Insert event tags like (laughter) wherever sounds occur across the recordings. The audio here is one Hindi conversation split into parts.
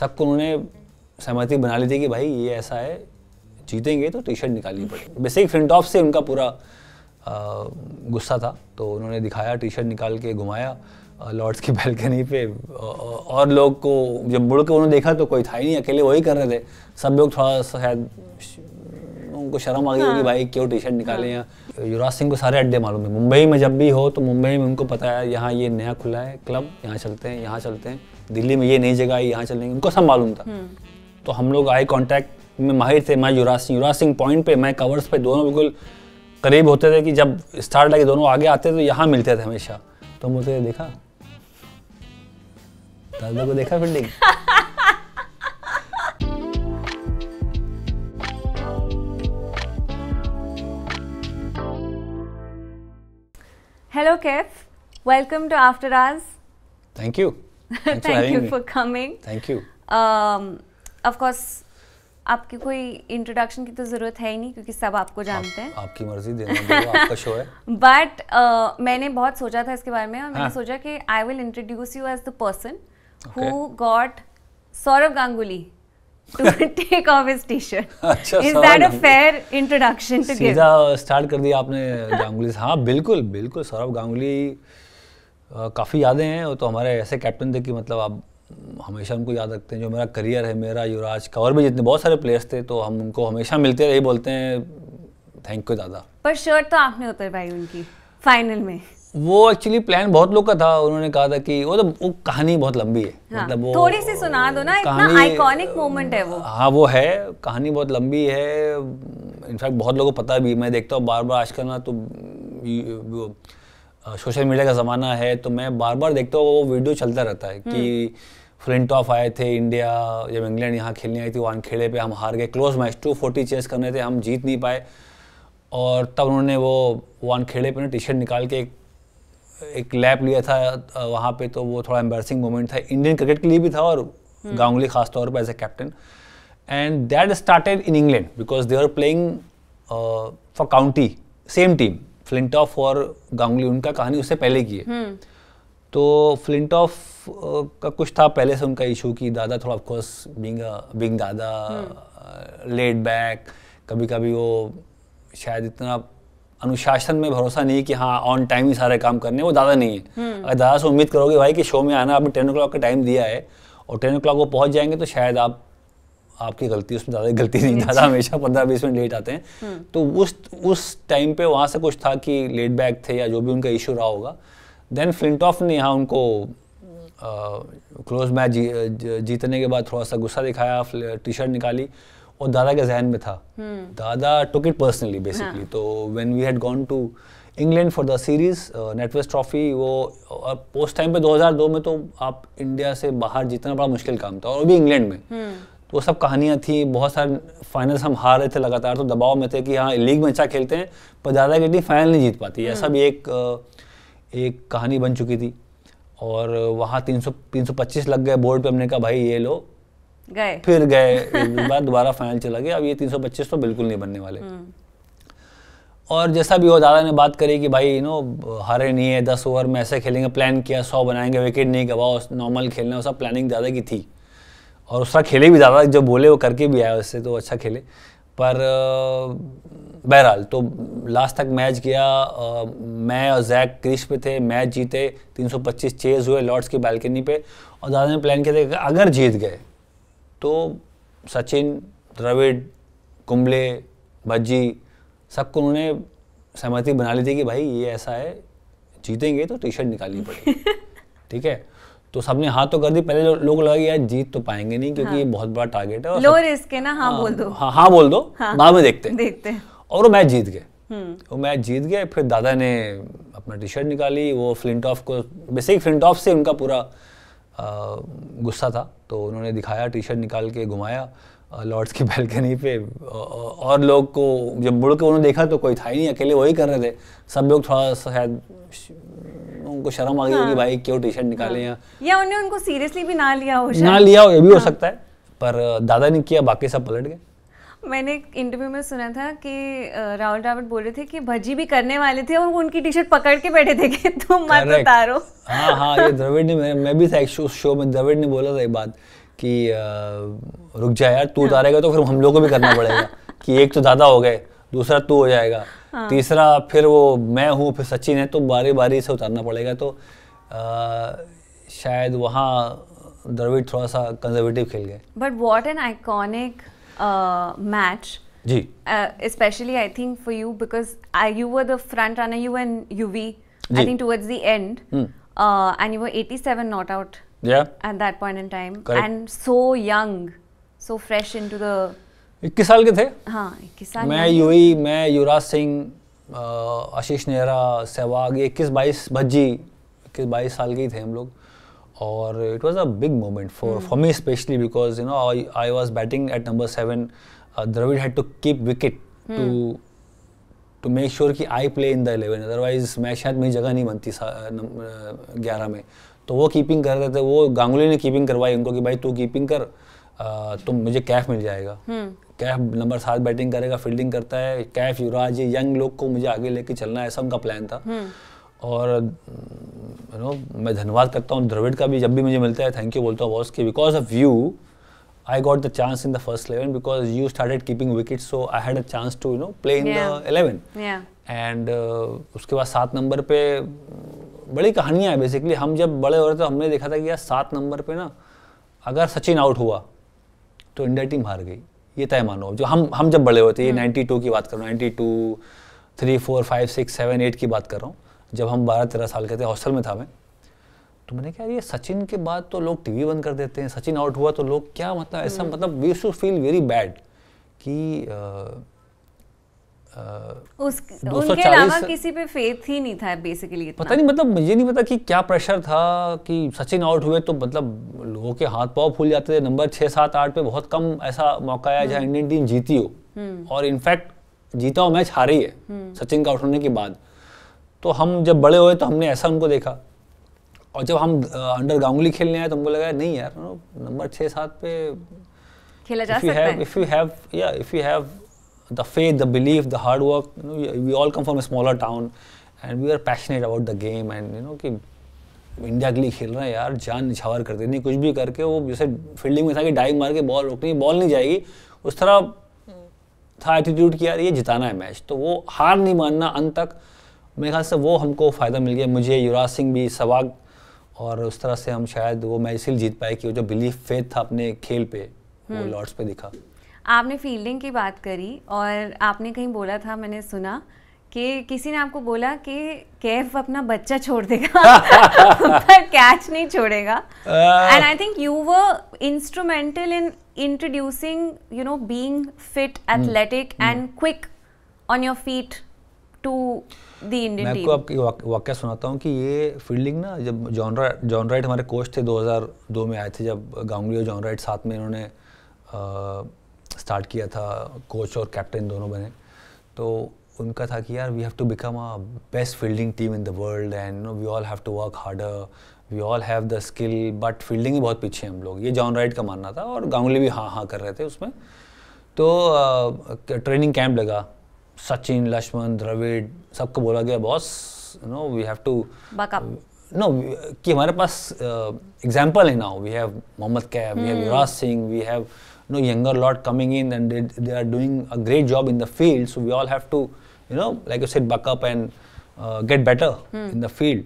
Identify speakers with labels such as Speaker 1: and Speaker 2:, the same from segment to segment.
Speaker 1: सबको उन्होंने सहमति बना ली थी कि भाई ये ऐसा है जीतेंगे तो टी शर्ट निकालनी पड़ेगी बेसिक फ्रंट ऑफ से उनका पूरा गुस्सा था तो उन्होंने दिखाया टी शर्ट निकाल के घुमाया लॉर्ड्स की बैल्कनी पे और लोग को जब मुड़ के उन्होंने देखा तो कोई था ही नहीं अकेले वही कर रहे थे सब लोग थोड़ा सा शायद उनको शर्म आ गई होगी हाँ। भाई क्यों टी शर्ट निकाले हाँ। यहाँ युवराज सिंह को सारे अड्डे मालूम है मुंबई में जब भी हो तो मुंबई में उनको पता है यहाँ ये नया खुला है क्लब यहाँ चलते हैं यहाँ चलते हैं दिल्ली में ये नई जगह आई यहाँ चलेंगे उनको सब मालूम था हम्म। तो हम लोग आई कॉन्टैक्ट में माहिर थे मैं युवराज सिंह युवराज सिंह पॉइंट पे मैं कवर्स पे दोनों बिल्कुल करीब होते थे कि जब स्टार्ट लगे दोनों आगे आते तो यहाँ मिलते थे हमेशा तो मुझे देखा दादा को देखा fielding
Speaker 2: hello Kev. Welcome to after आज
Speaker 1: thank you thank you for coming thank you
Speaker 2: of course आपकी कोई इंट्रोडक्शन की तो ज़रूरत है ही नहीं क्योंकि सब आपको जानते हैं आप,
Speaker 1: आपकी मर्जी देना आपका शो है
Speaker 2: बट (laughs) uh, मैंने बहुत सोचा था इसके बारे में और मैंने हाँ। सोचा कि I will introduce you as the person who got Sourav Ganguly to take off his T shirt
Speaker 1: अच्छा, Is that a
Speaker 2: fair introduction to सीधा
Speaker 1: स्टार्ट कर दिया आपने गांगुली हाँ बिल्कुल बिल्कुल सौरभ गांगुली काफ़ी यादें हैं तो हमारे ऐसे कैप्टन थे कि मतलब आप हमेशा उनको याद रखते हैं जो मेरा करियर है मेरा युवराज का और भी जितने बहुत सारे प्लेयर्स थे तो हम उनको हमेशा मिलते रहे बोलते हैं थैंक यू दादा
Speaker 2: पर शर्ट तो आपने उतरवाई उनकी फाइनल में
Speaker 1: वो एक्चुअली प्लान बहुत लोग का था उन्होंने कहा था कि वो तो वो कहानी बहुत लंबी है हाँ, मतलब वो थोड़ी सी
Speaker 2: सुना दो ना इतना आइकॉनिक मोमेंट है वो हाँ
Speaker 1: वो है कहानी बहुत लंबी है इनफैक्ट बहुत लोगों को पता भी मैं देखता हूँ बार बार आज करना तो सोशल मीडिया का ज़माना है तो मैं बार बार देखता हूँ वो वीडियो चलता रहता है कि फ्लिंट हम्म। ऑफ आए थे इंडिया जब इंग्लैंड यहाँ खेलने आई थी खेले पे हम हार गए close match two forty chase करने थे हम जीत नहीं पाए और तब उन्होंने वो वन पे ना टी शर्ट निकाल के एक एक लैप लिया था वहाँ पे तो वो थोड़ा एम्बेसिंग मोमेंट था इंडियन क्रिकेट के लिए भी था और हम्म। गांगुली खास तौर पर as a captain and that started in England because they are playing for county same team Flintoff और गांगुली उनका कहानी उससे पहले की है हम्म। तो फ्लिंटॉफ का कुछ था पहले से उनका इशू कि दादा थोड़ा of course being being Dada laid back कभी कभी वो शायद इतना अनुशासन में भरोसा नहीं कि हाँ ऑन टाइम ही सारे काम करने वो दादा नहीं है हम्म। अगर दादा से उम्मीद करोगे भाई कि शो में आना आपने टेन ओ का टाइम दिया है और टेन ओ वो पहुँच जाएंगे तो शायद आप आपकी गलती उसमें दादा गलती नहीं दादा हमेशा पंद्रह बीस मिनट लेट आते हैं हम्म। तो उस उस टाइम पे वहाँ से कुछ था कि लेट बैक थे या जो भी उनका इशू रहा होगा देन फ्लिंटॉफ ने यहाँ उनको क्लोज मैच जी, जीतने के बाद थोड़ा सा गुस्सा दिखाया टी शर्ट निकाली और दादा के जहन में था हम्म। Dada took it personally basically तो when we had gone to England for the series NatWest trophy वो और उस टाइम पे 2002 में तो आप इंडिया से बाहर जीतना बड़ा मुश्किल काम था और भी इंग्लैंड में हम्म। तो वो सब कहानियाँ थी बहुत सारे फाइनल्स हम हार रहे थे लगातार तो दबाव में थे कि हाँ लीग में अच्छा खेलते हैं पर ज़्यादा की टीम फाइनल नहीं जीत पाती ऐसा हम्म। भी एक एक कहानी बन चुकी थी और वहाँ तीन सौ तीन सौ पच्चीस लग गए बोर्ड पे हमने कहा भाई ये लो गए फिर गए (laughs) बाद दोबारा फाइनल चला गया अब ये तीन सौ पच्चीस तो बिल्कुल नहीं बनने वाले हम्म। और जैसा भी हो दादा ने बात करी कि भाई यू नो हारे नहीं है दस ओवर में ऐसे खेलेंगे प्लान किया सौ बनाएंगे विकेट नहीं गवाओ नॉर्मल खेलना वो सब प्लानिंग दादा की थी और उसका खेले भी ज़्यादा जो बोले वो करके भी आया उससे तो अच्छा खेले पर बहरहाल तो लास्ट तक मैच गया मैं और जैक क्रिश पे थे मैच जीते 325 चेज हुए लॉर्ड्स की बालकनी पे और दादा ने प्लान किया था कि अगर जीत गए तो सचिन द्रविड़ कुंबले भज्जी सबको उन्होंने सहमति बना ली थी कि भाई ये ऐसा है जीतेंगे तो टी शर्ट निकालनी पड़ेगी (laughs) ठीक है तो सबने हाँ तो कर दी पहले लोग लगा यार जीत तो पाएंगे नहीं क्योंकि हाँ। ये बहुत बड़ा टारगेट है लो
Speaker 2: रिस्क है ना हाँ, बोल दो
Speaker 1: हाँ हाँ बोल दो हाँ। बाद में देखते देखते और वो मैच जीत गए हम्म। वो मैच जीत गए फिर दादा ने अपना टी शर्ट निकाली वो फ्लिंट ऑफ को बेसिक फ्लिंट ऑफ से उनका पूरा गुस्सा था तो उन्होंने दिखाया टी शर्ट निकाल के घुमाया लॉर्ड्स की बैल्कनी (laughs) पे और लोग को जब मुड़ के उन्होंने देखा तो कोई था ही नहीं अकेले वही कर रहे थे सब लोग थोड़ा शायद उनको शर्म आ गई होगी हाँ। भाई क्यों टी शर्ट निकाले यहाँ
Speaker 2: या उन्हें उनको सीरियसली भी ना लिया हो ना लिया हो ये भी हो हाँ। सकता
Speaker 1: है पर दादा ने किया बाकी सब पलट गए
Speaker 2: मैंने एक इंटरव्यू में सुना था कि राहुल रावत बोल रहे थे कि भजी भी करने वाले थे और वो उनकी टी शर्ट पकड़ के बैठे थे कि (laughs) तुम मत उतारो
Speaker 1: हाँ हाँ ये (laughs) द्रविड ने मैं, मैं भी था एक शो, शो में द्रविड ने बोला था ये बात कि रुक जा यार तू हाँ। उतारेगा तो फिर हम लोग को भी करना पड़ेगा (laughs) कि एक तो दादा हो गए दूसरा तू हो जाएगा हाँ। तीसरा फिर वो मैं हूँ फिर सचिन है तो बारी बारी से उतारना पड़ेगा तो आ, शायद वहाँ द्रविड़ थोड़ा सा कंजर्वेटिव खेल गए
Speaker 2: but what an iconic match जी specially I think for you because I you were the front runner you and you we I think towards the end and you were 87 not out yeah at that point in time Correct. and so young so fresh the
Speaker 1: इक्कीस साल के थे
Speaker 2: हाँ साल मैं यूई
Speaker 1: मैं युवराज सिंह आशीष नेहरा सहवाग ये इक्कीस बाईस भज्जी इक्कीस बाईस साल के ही थे हम लोग और it was a big moment for for me specially because you know I was batting at number seven Dravid had to keep wicket to to make sure कि I play in the eleven otherwise मैं शायद मेरी जगह नहीं बनती ग्यारह में तो वो कीपिंग कर रहे थे वो गांगुली ने कीपिंग करवाई उनको कि भाई तू कीपिंग कर तुम तो मुझे कैफ मिल जाएगा हम्म। कैफ नंबर सात बैटिंग करेगा फील्डिंग करता है कैफ युवराज ये यंग लोग को मुझे आगे लेके चलना है सबका प्लान था हम्म। और यू नो मैं धन्यवाद करता हूँ द्रविड़ का भी जब भी मुझे मिलता है थैंक यू बोलता हूँ बॉस के because of you I got the chance in the first eleven because you started keeping wicket so I had a chance to you know play in the eleven and उसके बाद सात नंबर पे बड़ी कहानियाँ हैं बेसिकली हम जब बड़े हो रहे थे हमने देखा था कि यार सात नंबर पे ना अगर सचिन आउट हुआ तो इंडिया टीम हार गई ये तय मानो जो हम हम जब बड़े होते हैं हम्म। नाइन्टी टू की बात कर रहा हूँ ninety two three four five six seven eight की बात कर रहा हूँ जब हम बारह तेरह साल के थे हॉस्टल में था मैं तो मैंने कहा ये सचिन के बाद तो लोग टीवी बंद कर देते हैं सचिन आउट हुआ तो लोग क्या मतलब ऐसा हम्म। मतलब we should feel very bad कि उस,
Speaker 2: अलावा किसी पे फेथ ही नहीं था बेसिकली पता नहीं
Speaker 1: मतलब मुझे नहीं पता कि क्या प्रेशर था कि सचिन आउट हुए तो मतलब लोगों के हाथ फूल जाते थे नंबर सात आठ पे बहुत कम ऐसा मौका आया जहाँ इंडियन टीम जीती हो हम्म। और इनफैक्ट जीता हो मैच हारी है हम्म। सचिन का आउट होने के बाद तो हम जब बड़े हुए तो हमने ऐसा उनको देखा और जब हम अंडर गांगुली खेलने आए तो हमको लगा नहीं यार नंबर छः सात पे
Speaker 2: खेला जा सकता है इफ़
Speaker 1: यू हैव या if you have the faith, the belief, the hard work. You know, we, we all come from a smaller town, and we are passionate about the game. And you know कि इंडिया के लिए खेल रहे हैं यार जान निछावर कर देनी कुछ भी करके वो जैसे फील्डिंग में था कि डाइव मार के बॉल रोकनी बॉल नहीं जाएगी उस तरह था एटीट्यूड कि यार ये जिताना है मैच तो वो हार नहीं मानना अंत तक मेरे ख्याल से वो हमको फ़ायदा मिल गया मुझे युवराज सिंह भी सवाग और उस तरह से हम शायद वो मैच इसलिए जीत पाए कि वो जो बिलीफ फेथ था अपने खेल पे वो लॉर्ड्स हम्म। पे दिखा
Speaker 2: आपने फील्डिंग की बात करी और आपने कहीं बोला था मैंने सुना कि किसी ने आपको बोला कि कैफ अपना बच्चा छोड़ देगा (laughs) पर कैच नहीं छोड़ेगा
Speaker 3: and I
Speaker 2: think you were instrumental in introducing you know being fit athletic and quick on your feet to the Indian team मैं
Speaker 1: आपको वाक्य सुनाता हूँ कि ये फील्डिंग ना जब जॉन जॉन राइट हमारे कोच थे 2002 में आए थे जब गांगुली और जॉन राइट साथ में इन्होंने uh, स्टार्ट किया था कोच और कैप्टन दोनों बने तो उनका था कि यार we have to become a best fielding team in the world and no we all have to work harder we all have the skill but fielding ही बहुत पीछे हम लोग ये जॉन राइट का मानना था और गांगुली भी हाँ हाँ कर रहे थे उसमें तो ट्रेनिंग कैंप लगा सचिन लक्ष्मण द्रविड सबको बोला गया boss no we have to know कि हमारे पास एग्जाम्पल है ना we have Mohammad Kaif we have हम्म। Yuvraj Singh we have you know younger lot coming in and they, they are doing a great job in the field so we all have to you know like you said buck up and uh, get better hmm. in the field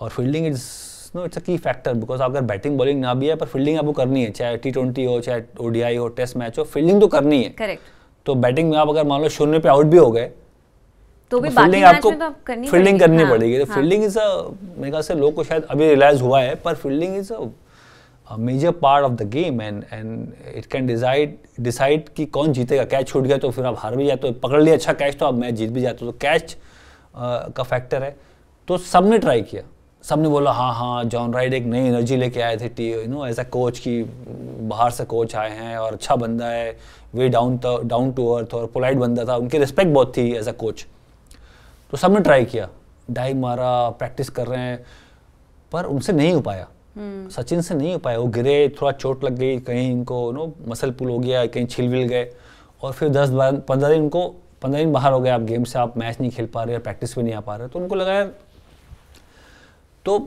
Speaker 1: or fielding is no it's a key factor because अगर बैटिंग बॉलिंग ना भी है पर फील्डिंग आपको करनी है चाहे टी ट्वेंटी हो चाहे ओडीआई हो टेस्ट मैच हो फील्डिंग तो करनी है करेक्ट तो बैटिंग में आप अगर मान लो शून्य पे आउट भी हो गए
Speaker 2: तो भी फील्डिंग तो आपको फील्डिंग तो करनी हाँ, पड़ेगी तो फील्डिंग इज
Speaker 1: अ मेरे ख्याल से लोग को शायद अभी रियलाइज हुआ है पर fielding is a a major part of the game and and it can decide decide कि कौन जीतेगा कैच छूट गया तो फिर आप हार भी जाते हो पकड़ लिया अच्छा कैच तो आप मैच जीत भी जाते हो तो कैच का फैक्टर है तो सब ने ट्राई किया सब ने बोला हाँ हाँ जॉन राइड एक नई एनर्जी लेके आए थे टी you know as a coach की बाहर से कोच आए हैं और अच्छा बंदा है way down down to earth और पोलाइट बंदा था उनकी रिस्पेक्ट बहुत थी एज अ कोच तो सब ने ट्राई किया डाई मारा प्रैक्टिस कर रहे हैं पर उनसे नहीं हो पाया हम्म। सचिन से नहीं हो पाया वो गिरे थोड़ा चोट लग गई कहीं इनको नो मसल पुल हो गया कहीं छिल विल गए और फिर दस बारह पंद्रह दिन इनको पंद्रह दिन बाहर हो गए आप गेम से आप मैच नहीं खेल पा रहे प्रैक्टिस भी नहीं आ पा रहे तो उनको लगाया तो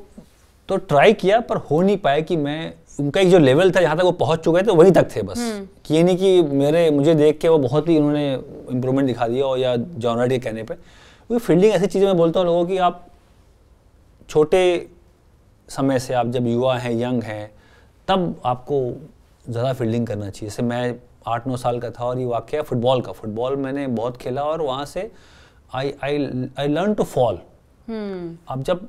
Speaker 1: तो ट्राई किया पर हो नहीं पाया कि मैं उनका एक जो लेवल था जहाँ तक वो पहुँच चुके थे वहीं तक थे बस हम्म। कि ये नहीं कि मेरे मुझे देख के वो बहुत ही उन्होंने इम्प्रूवमेंट दिखा दिया और या जॉनर के कहने पर क्योंकि फील्डिंग ऐसी चीज़ें मैं बोलता हूँ लोगों की आप छोटे समय से आप जब युवा हैं यंग हैं तब आपको ज़्यादा फील्डिंग करना चाहिए जैसे मैं आठ नौ साल का था और ये वाक्य फुटबॉल का फुटबॉल मैंने बहुत खेला और वहाँ से I I I learn to fall आप जब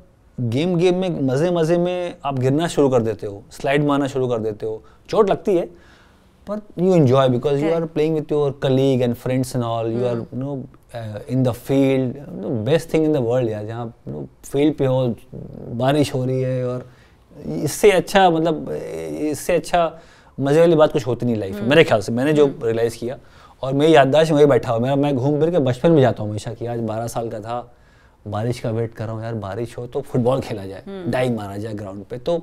Speaker 1: गेम गेम में मज़े मज़े में आप गिरना शुरू कर देते हो स्लाइड मारना शुरू कर देते हो चोट लगती है पर you enjoy because you are playing with your colleague and friends and all you are know in the field best thing in the world यार जहाँ फील्ड पे हो बारिश हो रही है और इससे अच्छा मतलब इससे अच्छा मज़े वाली बात कुछ होती नहीं लाइफ में हम्म। मेरे ख्याल से मैंने जो रियलाइज़ हम्म। किया और मेरी याददाश्त वही बैठा हुआ मेरा मैं घूम फिर के बचपन में जाता हूँ हमेशा कि आज बारह साल का था बारिश का वेट कर रहा हूँ यार बारिश हो तो फुटबॉल खेला जाए डाइव हम्म। मारा जाए ग्राउंड पे तो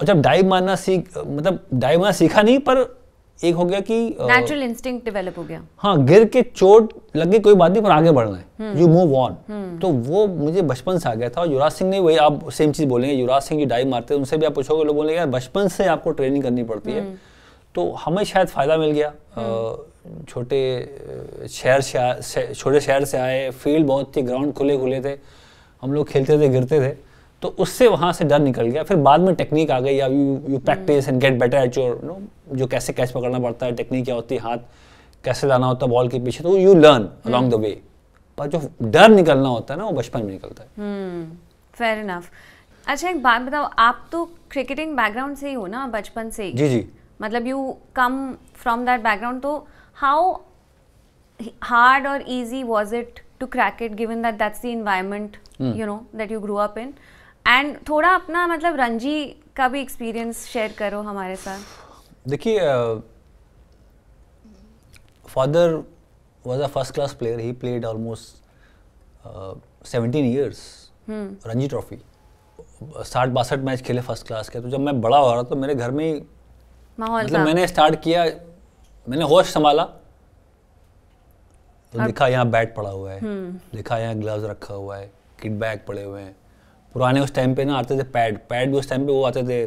Speaker 1: और जब डाइव मारना सीख मतलब डाइव मारना सीखा नहीं पर एक हो गया कि नेचुरल
Speaker 2: इंस्टिंक्ट डेवलप हो गया
Speaker 1: हाँ गिर के चोट लगी कोई बात नहीं पर आगे बढ़ना है यू मूव ऑन तो वो मुझे बचपन से आ गया था और युवराज सिंह ने वही आप सेम चीज बोलेंगे युवराज सिंह जो डाइव मारते हैं उनसे भी आप पूछोगे लोग बोलेंगे यार बचपन से आपको ट्रेनिंग करनी पड़ती है हम्म। तो हमें शायद फायदा मिल गया हम्म। छोटे शहर से छोटे शहर से आए फील्ड बहुत थी ग्राउंड खुले खुले थे हम लोग खेलते थे गिरते थे तो उससे वहाँ से डर निकल गया फिर बाद में टेक्निक आ गई या you you practice and get better at your know जो कैसे कैच पकड़ना पड़ता है टेक्निक क्या होती है हाथ कैसे लाना होता है बॉल के पीछे तो you learn along the way पर जो डर निकलना होता है ना वो बचपन में निकलता
Speaker 2: है फेयर हम्म, इनफ अच्छा एक बात बताओ आप तो क्रिकेटिंग बैकग्राउंड से ही हो ना बचपन से जी जी मतलब you come from that background तो हाउ हार्ड और easy was it to crack it given that that's the environment you know that you grow up in and थोड़ा अपना मतलब रंजी का भी एक्सपीरियंस शेयर करो हमारे साथ
Speaker 1: देखिए father was a first class player ही played almost seventeen years Ranji trophy साठ बासठ मैच खेले फर्स्ट क्लास के तो जब मैं बड़ा हो रहा तो मेरे घर में ही
Speaker 2: मतलब मैंने
Speaker 1: स्टार्ट किया मैंने होश संभाला तो देखा यहाँ बैट पड़ा हुआ है हम्म। देखा यहाँ ग्लव्स रखा हुआ है किट बैग पड़े हुए हैं पुराने उस टाइम पे ना आते थे पैड पैड भी उस टाइम पे वो आते थे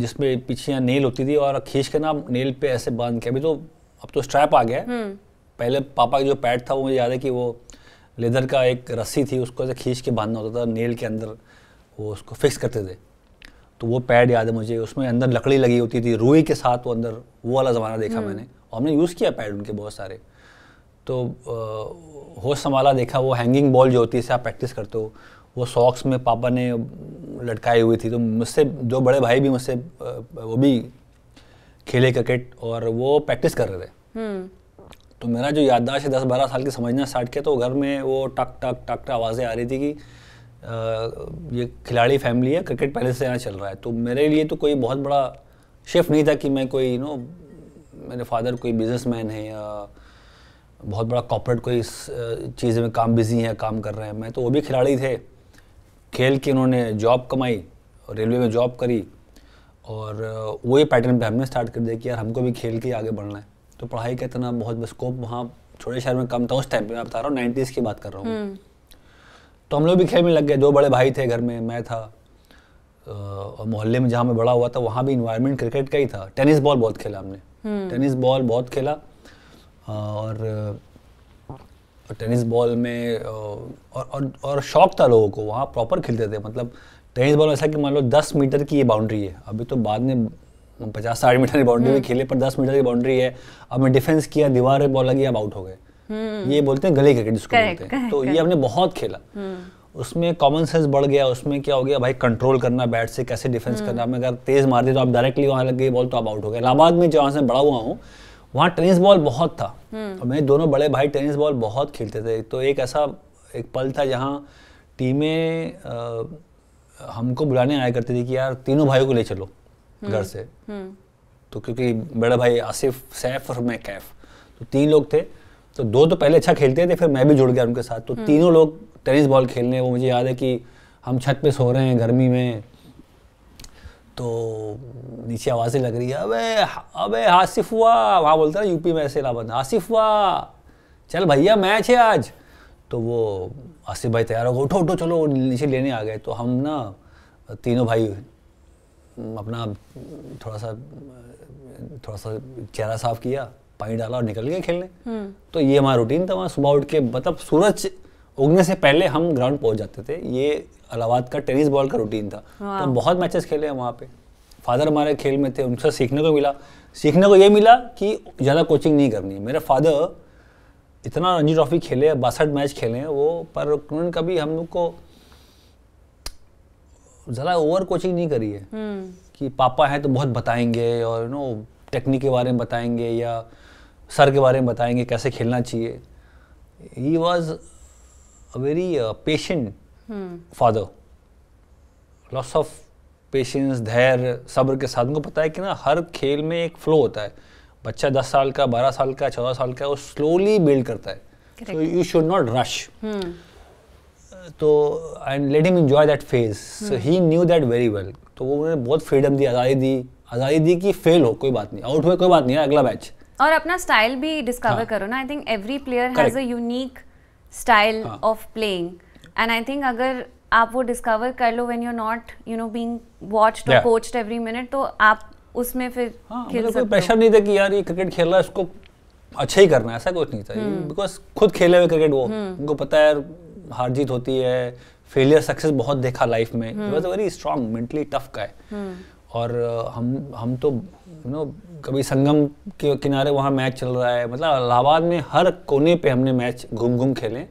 Speaker 1: जिसमें पीछे यहाँ नेल होती थी और खींच के ना नेल पे ऐसे बांध के अभी तो अब तो स्ट्रैप आ गया है हम्म। पहले पापा का जो पैड था वो मुझे याद है कि वो लेदर का एक रस्सी थी उसको ऐसे खींच के बांधना होता था नेल के अंदर वो उसको फिक्स करते थे तो वो पैड याद है मुझे उसमें अंदर लकड़ी लगी होती थी रुई के साथ वो अंदर वो वाला ज़माना देखा हम्म। मैंने और हमने यूज़ किया पैड उनके बहुत सारे तो होश संभाला देखा वो हैंगिंग बॉल जो होती है आप प्रैक्टिस करते हो वो सॉक्स में पापा ने लटकाई हुई थी तो मुझसे जो बड़े भाई भी मुझसे वो भी खेले क्रिकेट और वो प्रैक्टिस कर रहे थे हम्म। तो मेरा जो याददाश्त है दस बारह साल की समझना स्टार्ट किया तो घर में वो टक टक टक टक आवाज़ें आ रही थी कि आ, ये खिलाड़ी फैमिली है क्रिकेट पहले से यहाँ चल रहा है तो मेरे लिए तो कोई बहुत बड़ा शिफ्ट नहीं था कि मैं कोई यू नो मेरे फादर कोई बिजनेसमैन है या बहुत बड़ा कॉपरेट कोई इस चीज़ में काम बिजी है काम कर रहे हैं मैं तो वो भी खिलाड़ी थे खेल के उन्होंने जॉब कमाई रेलवे में जॉब करी और वही पैटर्न पे हमने स्टार्ट कर दिया कि यार हमको भी खेल के आगे बढ़ना है तो पढ़ाई का इतना बहुत स्कोप वहाँ छोटे शहर में कम था उस टाइम पे मैं बता रहा हूँ नाइन्टीज़ की बात कर रहा हूँ हम्म। तो हम लोग भी खेल में लग गए दो बड़े भाई थे घर में मैं था और मोहल्ले में जहाँ मैं बड़ा हुआ था वहाँ भी इन्वायरमेंट क्रिकेट का ही था टेनिस बॉल बहुत खेला हमने टेनिस हम्म। बॉल बहुत खेला और टेनिस बॉल में और और और शौक था लोगों को वहाँ प्रॉपर खेलते थे मतलब टेनिस बॉल ऐसा कि मान लो दस मीटर की ये बाउंड्री है अभी तो बाद में पचास साठ मीटर की बाउंड्री भी हम्म। खेले पर दस मीटर की बाउंड्री है अब मैं डिफेंस किया दीवार बॉल लगी अब आउट हो गए हम्म। ये बोलते हैं गले क्रिकेट जिसको
Speaker 3: बोलते हैं तो ये हमने बहुत खेला हम्म।
Speaker 1: उसमें कॉमन सेंस बढ़ गया उसमें क्या हो गया भाई कंट्रोल करना बैट से कैसे डिफेंस करना मैं अगर तेज मार दिया तो आप डायरेक्टली वहां लग गई बॉल तो आप आउट हो गए इलाहाबाद में जहाँ से बड़ा हुआ हूँ वहाँ टेनिस बॉल बहुत था और हम्म। मेरे दोनों बड़े भाई टेनिस बॉल बहुत खेलते थे तो एक ऐसा एक पल था जहाँ टीमें हमको बुलाने आया करती थी कि यार तीनों भाइयों को ले चलो हम्म। घर से हम्म। तो क्योंकि बड़ा भाई आसिफ सैफ और मैं कैफ तो तीन लोग थे तो दो तो पहले अच्छा खेलते थे फिर मैं भी जुड़ गया उनके साथ तो तीनों लोग टेनिस बॉल खेलने वो मुझे याद है कि हम छत पे सो रहे हैं गर्मी में तो नीचे आवाज़ें लग रही है अबे अबे आसिफ हुआ वहाँ बोलते ना यूपी में ऐसे इलाहाबाद आसिफ हुआ चल भैया मैच है आज तो वो आसिफ भाई तैयार हो गए उठो उठो चलो नीचे लेने आ गए तो हम ना तीनों भाई अपना थोड़ा सा थोड़ा सा चेहरा साफ किया पानी डाला और निकल गए खेलने हम्म। तो ये हमारा रूटीन था वहाँ सुबह उठ के मतलब सूरज उगने से पहले हम ग्राउंड पहुँच जाते थे ये अलाहाबाद का टेनिस बॉल का रूटीन था तो बहुत मैचेस खेले हैं वहाँ पे फादर हमारे खेल में थे उनसे सीखने को मिला सीखने को ये मिला कि ज़्यादा कोचिंग नहीं करनी मेरे फादर इतना रणजी ट्रॉफी खेले हैं बासठ मैच खेले हैं वो पर उन्होंने कभी हम लोग को ज़्यादा ओवर कोचिंग नहीं करी है हम्म। कि पापा हैं तो बहुत बताएंगे और यू नो टेक्निक के बारे में बताएंगे या सर के बारे में बताएंगे कैसे खेलना चाहिए he was a very patient father loss of patience धैर्य सब्र के साथ उनको पता है कि ना हर खेल में एक फ्लो होता है बच्चा दस साल का बारह साल का चौदह साल का वो स्लोली बिल्ड करता है so you should not rush तो and let him enjoy that phase so he knew that very well तो वो उन्हें बहुत फ्रीडम दी आज़ादी दी आज़ादी दी कि फेल हो कोई बात नहीं आउट हुए कोई बात नहीं अगला मैच
Speaker 2: और अपना स्टाइल भी डिस्कवर हाँ. करो ना I think every player has a unique style of playing and I think अगर आप वो डिस्कवर कर लो when you not you know being watched और कोच्ड एवरी मिनट तो आप उसमें फिर हाँ, खेल मतलब कोई प्रेशर
Speaker 1: नहीं था कि यार ये क्रिकेट खेल रहा है उसको अच्छा ही करना है ऐसा कुछ नहीं था बिकॉज हम्म। खुद खेले हुए क्रिकेट वो हम्म। उनको पता है हार जीत होती है फेलियर सक्सेस बहुत देखा लाइफ में was very strong mentally tough का है और हम हम तो यू नो कभी संगम के किनारे वहाँ मैच चल रहा है मतलब इलाहाबाद में हर कोने पे हमने मैच घूम घूम खेले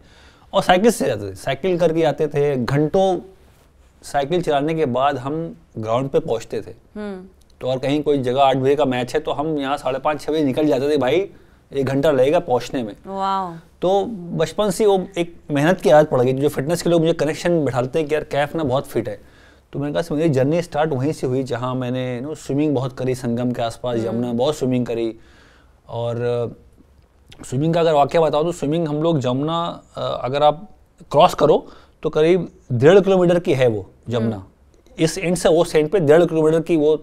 Speaker 1: और साइकिल से जाते थे साइकिल करके आते थे घंटों साइकिल चलाने के बाद हम ग्राउंड पे पहुंचते थे हम्म। तो और कहीं कोई जगह आठ बजे का मैच है तो हम यहाँ साढ़े पाँच छः बजे निकल जाते थे भाई एक घंटा लगेगा पहुँचने में तो बचपन से वो एक मेहनत की आदत पड़ गई जो फिटनेस के लोग मुझे कनेक्शन बैठाते हैं कि यार कैफ ना बहुत फिट है तो मैंने कहा मेरी जर्नी स्टार्ट वहीं से हुई जहाँ मैंने नो स्विमिंग बहुत करी संगम के आसपास हम्म। यमुना बहुत स्विमिंग करी और स्विमिंग का अगर वाक्य बताओ तो स्विमिंग हम लोग जमुना अगर आप क्रॉस करो तो करीब डेढ़ किलोमीटर की है वो जमुना हम्म। इस एंड से वो एंड पे डेढ़ किलोमीटर की वो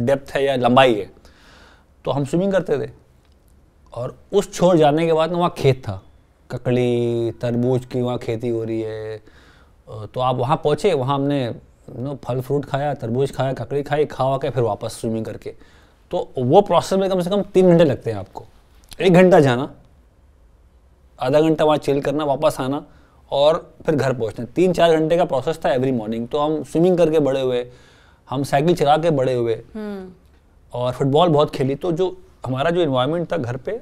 Speaker 1: डेप्थ है या लंबाई है तो हम स्विमिंग करते थे और उस छोर जाने के बाद ना वहाँ खेत था ककड़ी तरबूज की वहाँ खेती हो रही है तो आप वहाँ पहुँचे वहाँ हमने नो फल फ्रूट खाया तरबूज खाया ककड़ी खाई खावा के फिर वापस स्विमिंग करके तो वो प्रोसेस में कम से कम तीन घंटे लगते हैं आपको एक घंटा जाना आधा घंटा वहाँ चिल करना वापस आना और फिर घर पहुँचना तीन चार घंटे का प्रोसेस था एवरी मॉर्निंग तो हम स्विमिंग करके बड़े हुए हम साइकिल चला के बड़े हुए हम्म। और फुटबॉल बहुत खेली तो जो हमारा जो इन्वायरमेंट था घर पे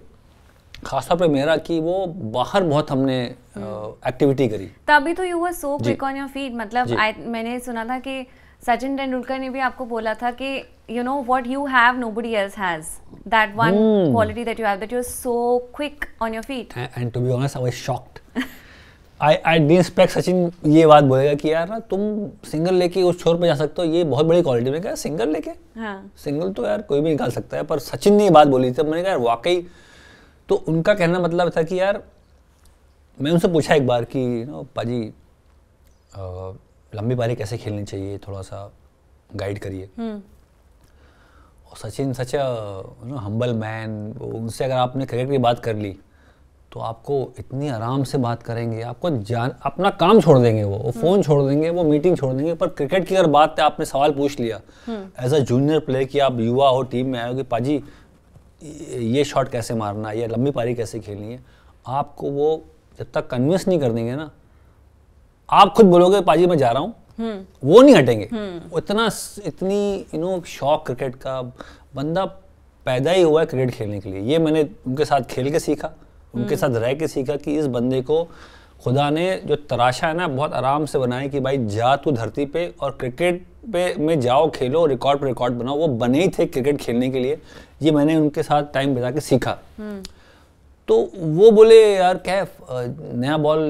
Speaker 1: खासतौर पे मेरा कि वो बाहर बहुत हमने एक्टिविटी हम्म। करी
Speaker 2: तभी तो you were so quick on your feet मतलब I, मैंने सुना था कि सचिन तेंदुलकर ने भी आपको बोला था कि you know what you have nobody else has that one quality that you have that you are so quick on your feet
Speaker 1: and to be honest I was shocked I I did expect Sachin ये बात बोलेगा कि यार ना तुम सिंगल लेके उस छोर पे जा सकते हो ये बहुत बड़ी क्वालिटी में क्या सिंगल लेके हाँ. सिंगल तो यार कोई भी निकाल सकता है पर सचिन ने ये बात बोली थी मैंने कहा यार वाकई तो उनका कहना मतलब था कि यार मैं उनसे पूछा एक बार कि नो पाजी लंबी पारी कैसे खेलनी चाहिए थोड़ा सा गाइड करिए हम्म। और Sachin such no humble man उनसे अगर आपने क्रिकेट की बात कर ली तो आपको इतनी आराम से बात करेंगे आपको जान अपना काम छोड़ देंगे वो वो फ़ोन हम्म। छोड़ देंगे वो मीटिंग छोड़ देंगे पर क्रिकेट की अगर बात है आपने सवाल पूछ लिया एज अ जूनियर प्लेयर कि आप युवा हो टीम में आए हो कि पाजी ये शॉट कैसे मारना या लंबी पारी कैसे खेलनी है आपको वो जब तक कन्विंस नहीं कर देंगे ना आप खुद बोलोगे पाजी मैं जा रहा हूँ हम्म। वो नहीं हटेंगे हम्म। इतना इतनी यू नो शौक क्रिकेट का बंदा पैदा ही हुआ है क्रिकेट खेलने के लिए ये मैंने उनके साथ खेल के सीखा उनके हम्म। साथ रह के सीखा कि इस बंदे को खुदा ने जो तराशा है ना बहुत आराम से बनाया कि भाई जा तू धरती पे और क्रिकेट पे में जाओ खेलो रिकॉर्ड पर रिकॉर्ड बनाओ वो बने ही थे क्रिकेट खेलने के लिए ये मैंने उनके साथ टाइम बिता के सीखा तो वो बोले यार क्या नया बॉल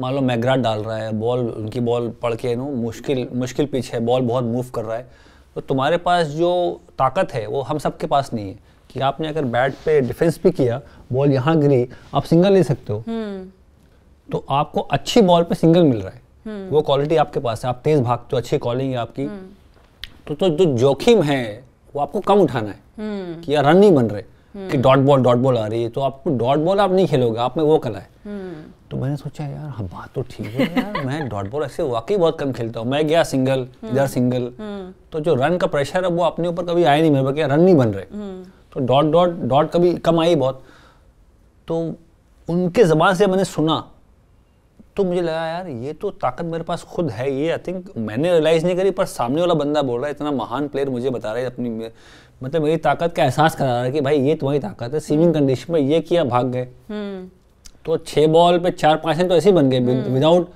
Speaker 1: मान लो मैग्राट डाल रहा है बॉल उनकी बॉल पढ़ के नो मुश्किल मुश्किल पिच है बॉल बहुत मूव कर रहा है तो तुम्हारे पास जो ताकत है वो हम सब के पास नहीं है कि आपने अगर बैट पे डिफेंस भी किया बॉल यहाँ गिरी आप सिंगल ले सकते हो हम्म। तो आपको अच्छी बॉल पे सिंगल मिल रहा है हम्म। वो क्वालिटी आपके पास है आप तेज भागते हो अच्छी कॉलिंग है आपकी हम्म। तो, तो जो जोखिम है वो आपको कम उठाना
Speaker 3: है कि
Speaker 1: यार रन नहीं बन रहे कि डॉट बॉल डॉट बॉल आ रही है तो आपको डॉट बॉल आप नहीं खेलोगे आप में वो कला है हम्म। तो मैंने सोचा यार हाँ बात तो ठीक है यार (laughs) मैं डॉट बॉल ऐसे वाकई बहुत कम खेलता हूँ मैं गया सिंगल हम्म। इधर सिंगल हम्म। तो जो रन का प्रेशर है वो अपने ऊपर कभी आया नहीं मेरे पास रन नहीं बन रहे तो डॉट डॉट डॉट कभी कम आई बहुत तो उनके ज़बान से मैंने सुना तो मुझे लगा यार ये तो ताकत मेरे पास खुद है ये आई थिंक मैंने रियलाइज नहीं करी पर सामने वाला बंदा बोल रहा है इतना महान प्लेयर मुझे बता रहा है अपनी मतलब मेरी ताकत का एहसास करा रहा है कि भाई ये तुम्हारी ताकत है स्विमिंग हम्म। कंडीशन में ये किया भाग गए हम्म। तो छह बॉल पे चार पांच रन तो ऐसे ही बन गए without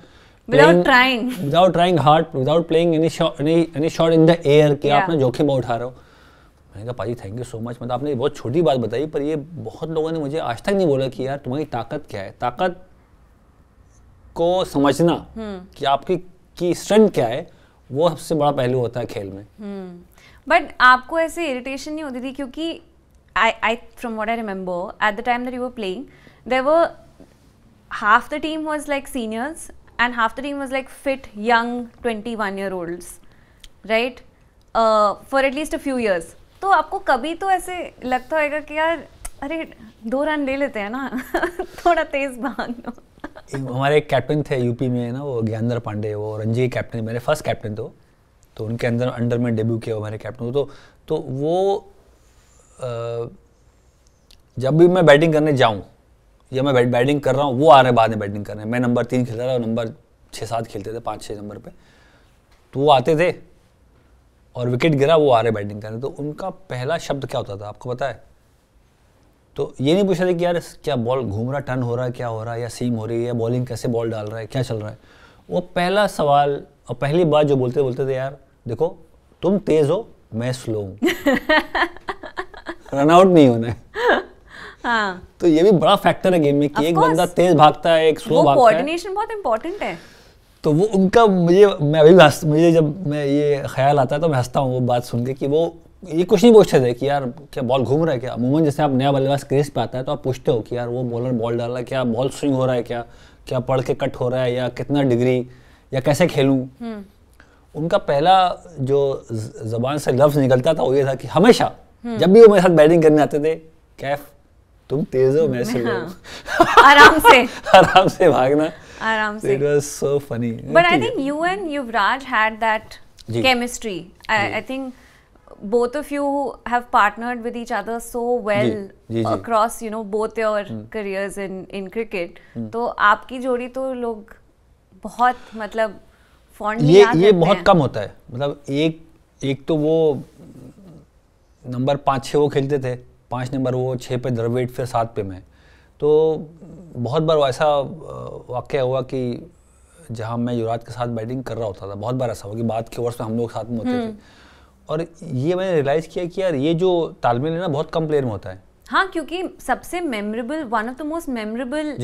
Speaker 2: without
Speaker 1: trying hard without playing any shot in the air कि आपने जोखिम उठा रहे हो मैंने कहा पाजी थैंक यू सो मच मतलब आपने बहुत छोटी बात बताई पर ये बहुत लोगों ने मुझे आज तक नहीं बोला कि यार तुम्हारी ताकत क्या है ताकत को समझना हम्म। कि आपकी की स्ट्रेंथ क्या है वो सबसे बड़ा पहलू होता है खेल में
Speaker 2: बट आपको ऐसे इरिटेशन नहीं होती थी क्योंकि I I from what I remember at the time that you were playing there वो half the team was like seniors and half the team was like fit young twenty one year olds right for at least a few years तो आपको कभी तो ऐसे लगता होगा कि यार अरे दो रन ले लेते हैं ना (laughs) थोड़ा तेज भाग लो
Speaker 1: हमारे एक कैप्टन थे यूपी में ना वो ज्ञानदर पांडे वो रंजी कैप्टन मेरे फर्स्ट कैप्टन थे तो उनके अंदर अंडर में डेब्यू किया हमारे कैप्टन को तो तो वो आ, जब भी मैं बैटिंग करने जाऊँ या मैं बैटिंग कर रहा हूँ वो आ रहे बाद में बैटिंग करने मैं नंबर तीन खेलता था और नंबर छः सात खेलते थे पाँच छः नंबर पे तो वो आते थे और विकेट गिरा वो आ रहे बैटिंग करने तो उनका पहला शब्द क्या होता था आपको पता है तो ये नहीं पूछ था कि यार क्या बॉल घूम रहा टर्न हो रहा है क्या हो रहा है या सीम हो रही है या बॉलिंग कैसे बॉल डाल रहा है क्या चल रहा है वो पहला सवाल और पहली बात जो बोलते बोलते थे यार देखो तुम तेज हो मैं स्लो हूं रन आउट नहीं होना हाँ. तो ये भी बड़ा फैक्टर है गेम में कि एक बंदा तेज भागता है एक स्लो भागता है कोऑर्डिनेशन
Speaker 2: बहुत इंपॉर्टेंट है
Speaker 1: तो वो उनका मुझे मैं अभी भी मुझे जब मैं ये ख्याल आता है तो मैं हंसता हूँ वो बात सुन के कि वो ये कुछ नहीं पूछते थे कि यार क्या बॉल घूम रहा है क्या अमूमन जैसे आप नया बल्लेबाज क्रेज पे आता है तो आप पूछते हो कि यार वो बॉलर बॉल डाल रहा है क्या बॉल स्विंग हो रहा है क्या क्या पढ़ के कट हो रहा है या कितना डिग्री या कैसे खेलूँ हम्म। उनका पहला जो जबान से लफ्ज़ निकलता था वो ये था कि हमेशा हम्म। जब भी वो मेरे साथ बैटिंग करने आते थे कैफ तुम तेज हो मैं हाँ। आराम से (laughs) आराम से भागना आराम से it was so funny but I think
Speaker 2: you and Yuvraj had that chemistry I think both of you have partnered with each other so well across you know both your careers in in cricket तो आपकी जोड़ी तो लोग बहुत मतलब ये ये बहुत
Speaker 1: कम होता है मतलब एक एक तो वो नंबर पाँच छः वो खेलते थे पाँच नंबर वो छः पे द्रविड फिर सात पे मैं तो बहुत बार ऐसा वाक्य हुआ कि जहाँ मैं युवराज के साथ बैटिंग कर रहा होता था बहुत बार ऐसा हुआ कि बाद के ओवर्स में हम लोग साथ में होते हम्म। थे और ये मैंने रियलाइज़ किया कि यार ये जो तालमेल है ना बहुत कम प्लेयर में होता है
Speaker 2: हाँ क्योंकि सबसे memorable one of the most memorable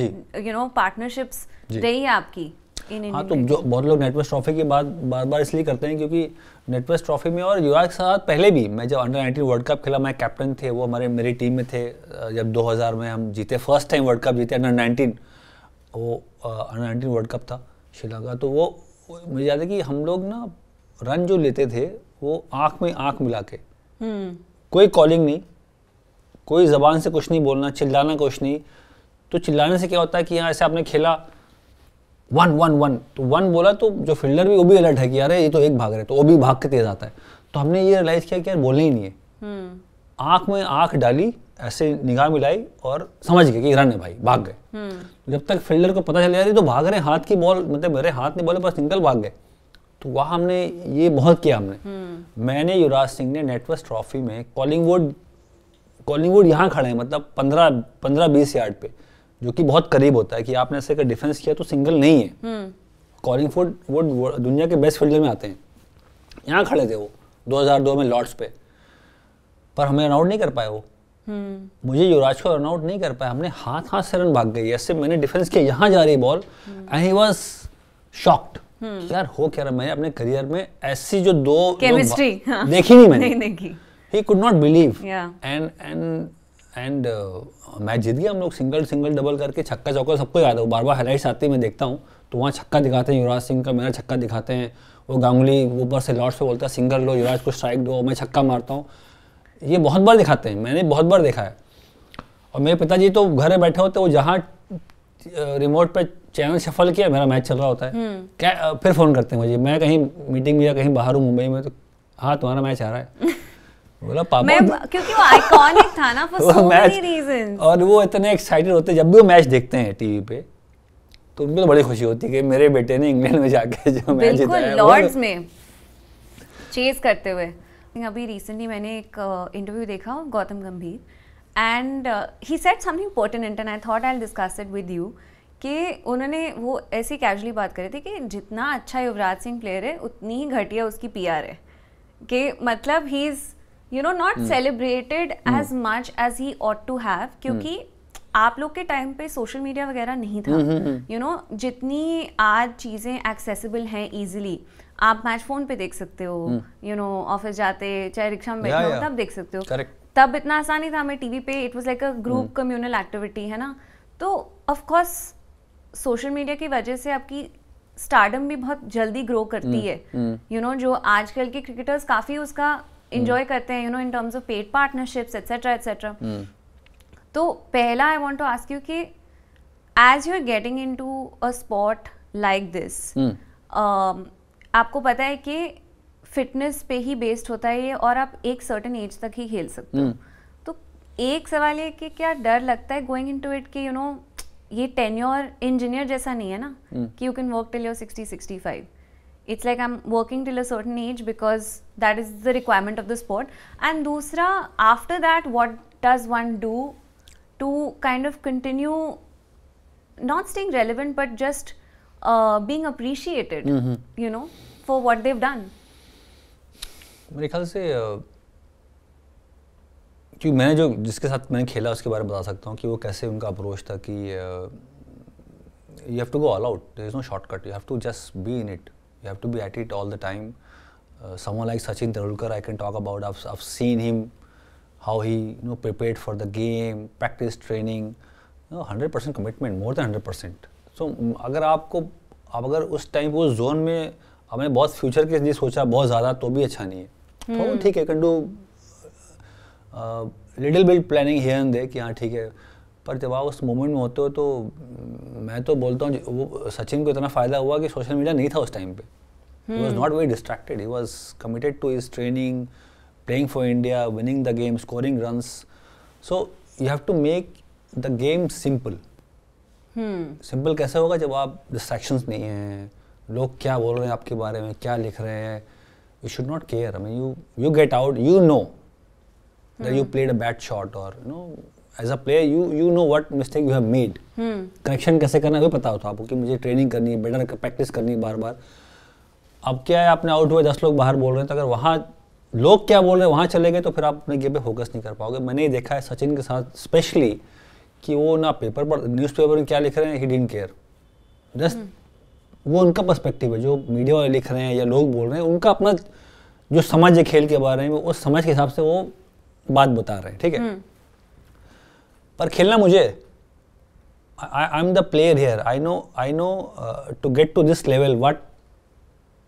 Speaker 2: you know partnerships रही है आपकी हाँ तो
Speaker 1: जो बहुत लोग नेटवेस्ट ट्रॉफी की बात बार बार इसलिए करते हैं क्योंकि नेटवेस्ट ट्रॉफी में और युवा के साथ पहले भी मैं जब अंडर नाइनटीन वर्ल्ड कप खेला मैं कैप्टन थे वो हमारे मेरी टीम में थे जब 2000 में हम जीते फर्स्ट टाइम वर्ल्ड कप जीते अंडर नाइनटीन वो अंडर नाइनटीन वर्ल्ड कप था श्रीलंका तो वो मुझे याद है कि हम लोग ना रन जो लेते थे वो आँख में आँख मिला के हम्म। कोई कॉलिंग नहीं कोई ज़बान से कुछ नहीं बोलना चिल्लाना कुछ नहीं तो चिल्लाने से क्या होता है कि यहाँ ऐसे आपने खेला वन वन वन तो वन बोला तो जो फील्डर भी वो भी अलर्ट है कि यार ये तो एक भाग रहे तो वो भी भाग के तेज आता है तो हमने ये रियलाइज किया कि यार बोलना ही नहीं है हम्म। आंख में आंख डाली ऐसे निगाह मिलाई और समझ गए कि रन है भाई भाग गए हम्म। जब तक फील्डर को पता चल जा रही तो भाग रहे हाथ की बॉल मतलब मेरे हाथ नहीं बोले बस सिंगल भाग गए तो वहाँ हमने ये बहुत किया हमने
Speaker 3: हम्म।
Speaker 1: मैंने युवराज सिंह ने नेटवर्क ट्रॉफी में कॉलिंगवुड कॉलिंगवुड यहाँ खड़े हैं मतलब पंद्रह पंद्रह बीस यार्ड पे जो कि बहुत करीब होता है कि आपने ऐसे का डिफेंस किया तो सिंगल नहीं है हम्म। कॉलिंग फोर्ड वो दुनिया के बेस्ट फील्डर में आते हैं यहाँ खड़े थे वो 2002 में लॉर्ड्स पे पर हमें रनआउट नहीं कर पाए वो
Speaker 3: हम्म।
Speaker 1: मुझे युवराज को रनआउट नहीं कर पाया हमने हाथ हाथ से रन भाग गई ऐसे मैंने डिफेंस किया यहाँ जा रही ball and he was shocked यार हो क्या रहा मैंने अपने करियर में ऐसी जो दो केमिस्ट्री हाँ। देखी नहीं मैंने (laughs) नहीं देखी he could not believe
Speaker 3: and
Speaker 1: and and match जीत गया हम लोग सिंगल सिंगल डबल करके छक्का चौका सबको याद है बार बार हाईलाइट्स आती है मैं देखता हूँ तो वहाँ छक्का दिखाते हैं युवराज सिंह का मेरा छक्का दिखाते हैं वो गांगुली ऊपर से लॉर्ड्स से बोलता है सिंगल लो युवराज को स्ट्राइक दो मैं छक्का मारता हूँ ये बहुत बार दिखाते हैं मैंने बहुत बार देखा है और मेरे पिताजी तो घर में बैठे होते वो जहाँ रिमोट पे चैनल शफल किया मेरा मैच चल रहा होता है हम्म। क्या फिर फ़ोन करते हैं मुझे मैं कहीं मीटिंग में या कहीं बाहर हूँ मुंबई में तो हाँ तुम्हारा मैच आ रहा है बोला पापा मैं
Speaker 2: क्योंकि वो आइकॉनिक था ना फॉर सो मेनी रीजंस
Speaker 1: और वो इतने एक्साइटेड होते जब भी वो मैच देखते हैं टीवी पे तो उनको तो बड़ी खुशी होती है कि मेरे बेटे ने इंग्लैंड में जाके जो मैच लॉर्ड्स
Speaker 2: में चेज करते हुए अभी रिसेंटली मैंने एक इंटरव्यू देखा Gautam Gambhir and he said something pertinent and I thought I discuss it with you कि उन्होंने वो ऐसी कैजुअली बात करी थी कि जितना अच्छा युवराज सिंह प्लेयर है उतनी ही घटिया उसकी पीआर है कि मतलब he is you know not celebrated as much as he ought to have क्योंकि आप लोग के टाइम पे सोशल मीडिया वगैरह नहीं था you hmm, know hmm, hmm. जितनी आज चीज़ें एक्सेसिबल हैं इजीली आप मैच फोन पे देख सकते हो यू नो ऑफिस जाते चाहे रिक्शा में बैठे हो तब देख सकते हो तब इतना आसानी था हमें टीवी पे it was like a group communal activity है ना तो ऑफ कोर्स सोशल मीडिया की वजह से आपकी स्टार्डम भी बहुत जल्दी ग्रो करती है यू नो जो आजकल के क्रिकेटर्स काफ़ी उसका इंजॉय करते हैं you know in terms of paid partnerships etcetera etcetera तो पहला I want to ask you कि as you are getting into a spot like this आपको पता है कि फिटनेस पे ही बेस्ड होता है ये और आप एक सर्टन एज तक ही खेल सकते हो hmm. तो एक सवाल ये कि क्या डर लगता है गोइंग इन टू इट कि यू नो ये टेन्योर इंजीनियर जैसा नहीं है ना hmm. कि you can work till your sixty sixty five it's like I'm working till a certain age because that is the requirement of the sport. And dusra, after that, what does one do to kind of continue not staying relevant but just uh, being appreciated, mm-hmm. you know, for what they've done?
Speaker 1: मेरे से uh, क्योंकि मैंने जो जिसके साथ मैंने खेला उसके बारे में बता सकता हूँ कि वो कैसे उनका अप्रोच था कि you have to go all out there is no shortcut you have to just be in it You have to be at it all the time. Uh, someone like Sachin Tendulkar, I can talk about. I've, I've seen him, how he you know prepared for the game, practice training, you know, 100% commitment, more than 100%. So अगर आपको आप अगर उस टाइम उस जोन में आपने बहुत फ्यूचर के लिए सोचा बहुत ज़्यादा तो भी अच्छा नहीं है hmm. तो ठीक है can do little build planning here and they कि हाँ ठीक है पर जब आप उस मोमेंट में होते हो तो मैं तो बोलता हूँ वो सचिन को इतना फ़ायदा हुआ कि सोशल मीडिया नहीं था उस टाइम पे he was not very distracted he was committed to his training playing for India winning the game scoring run so you have to make the game simple simple कैसे होगा जब आप डिस्ट्रैक्शंस नहीं हैं लोग क्या बोल रहे हैं आपके बारे में क्या लिख रहे हैं you should not care I mean you you get out you know that you played a bad shot और you know as a player you you know what mistake you have made correction कैसे करना है पता होता आपको कि मुझे ट्रेनिंग करनी है बेटर प्रैक्टिस करनी है बार बार अब क्या है आपने आउट हुए दस लोग बाहर बोल रहे हैं तो अगर वहाँ लोग क्या बोल रहे हैं वहाँ चले गए तो फिर आप अपने गेम पे फोकस नहीं कर पाओगे मैंने ये देखा है सचिन के साथ स्पेशली कि वो ना पेपर पर न्यूज़ पेपर में क्या लिख रहे हैं ही डिंट केयर जस्ट वो उनका पर्सपेक्टिव है जो मीडिया वाले लिख रहे हैं या लोग बोल रहे हैं उनका अपना जो समझ है खेल के बारे में उस समझ के हिसाब से वो बात बता रहे हैं ठीक है hmm. पर खेलना मुझे I am the player here I know I know to get to this level what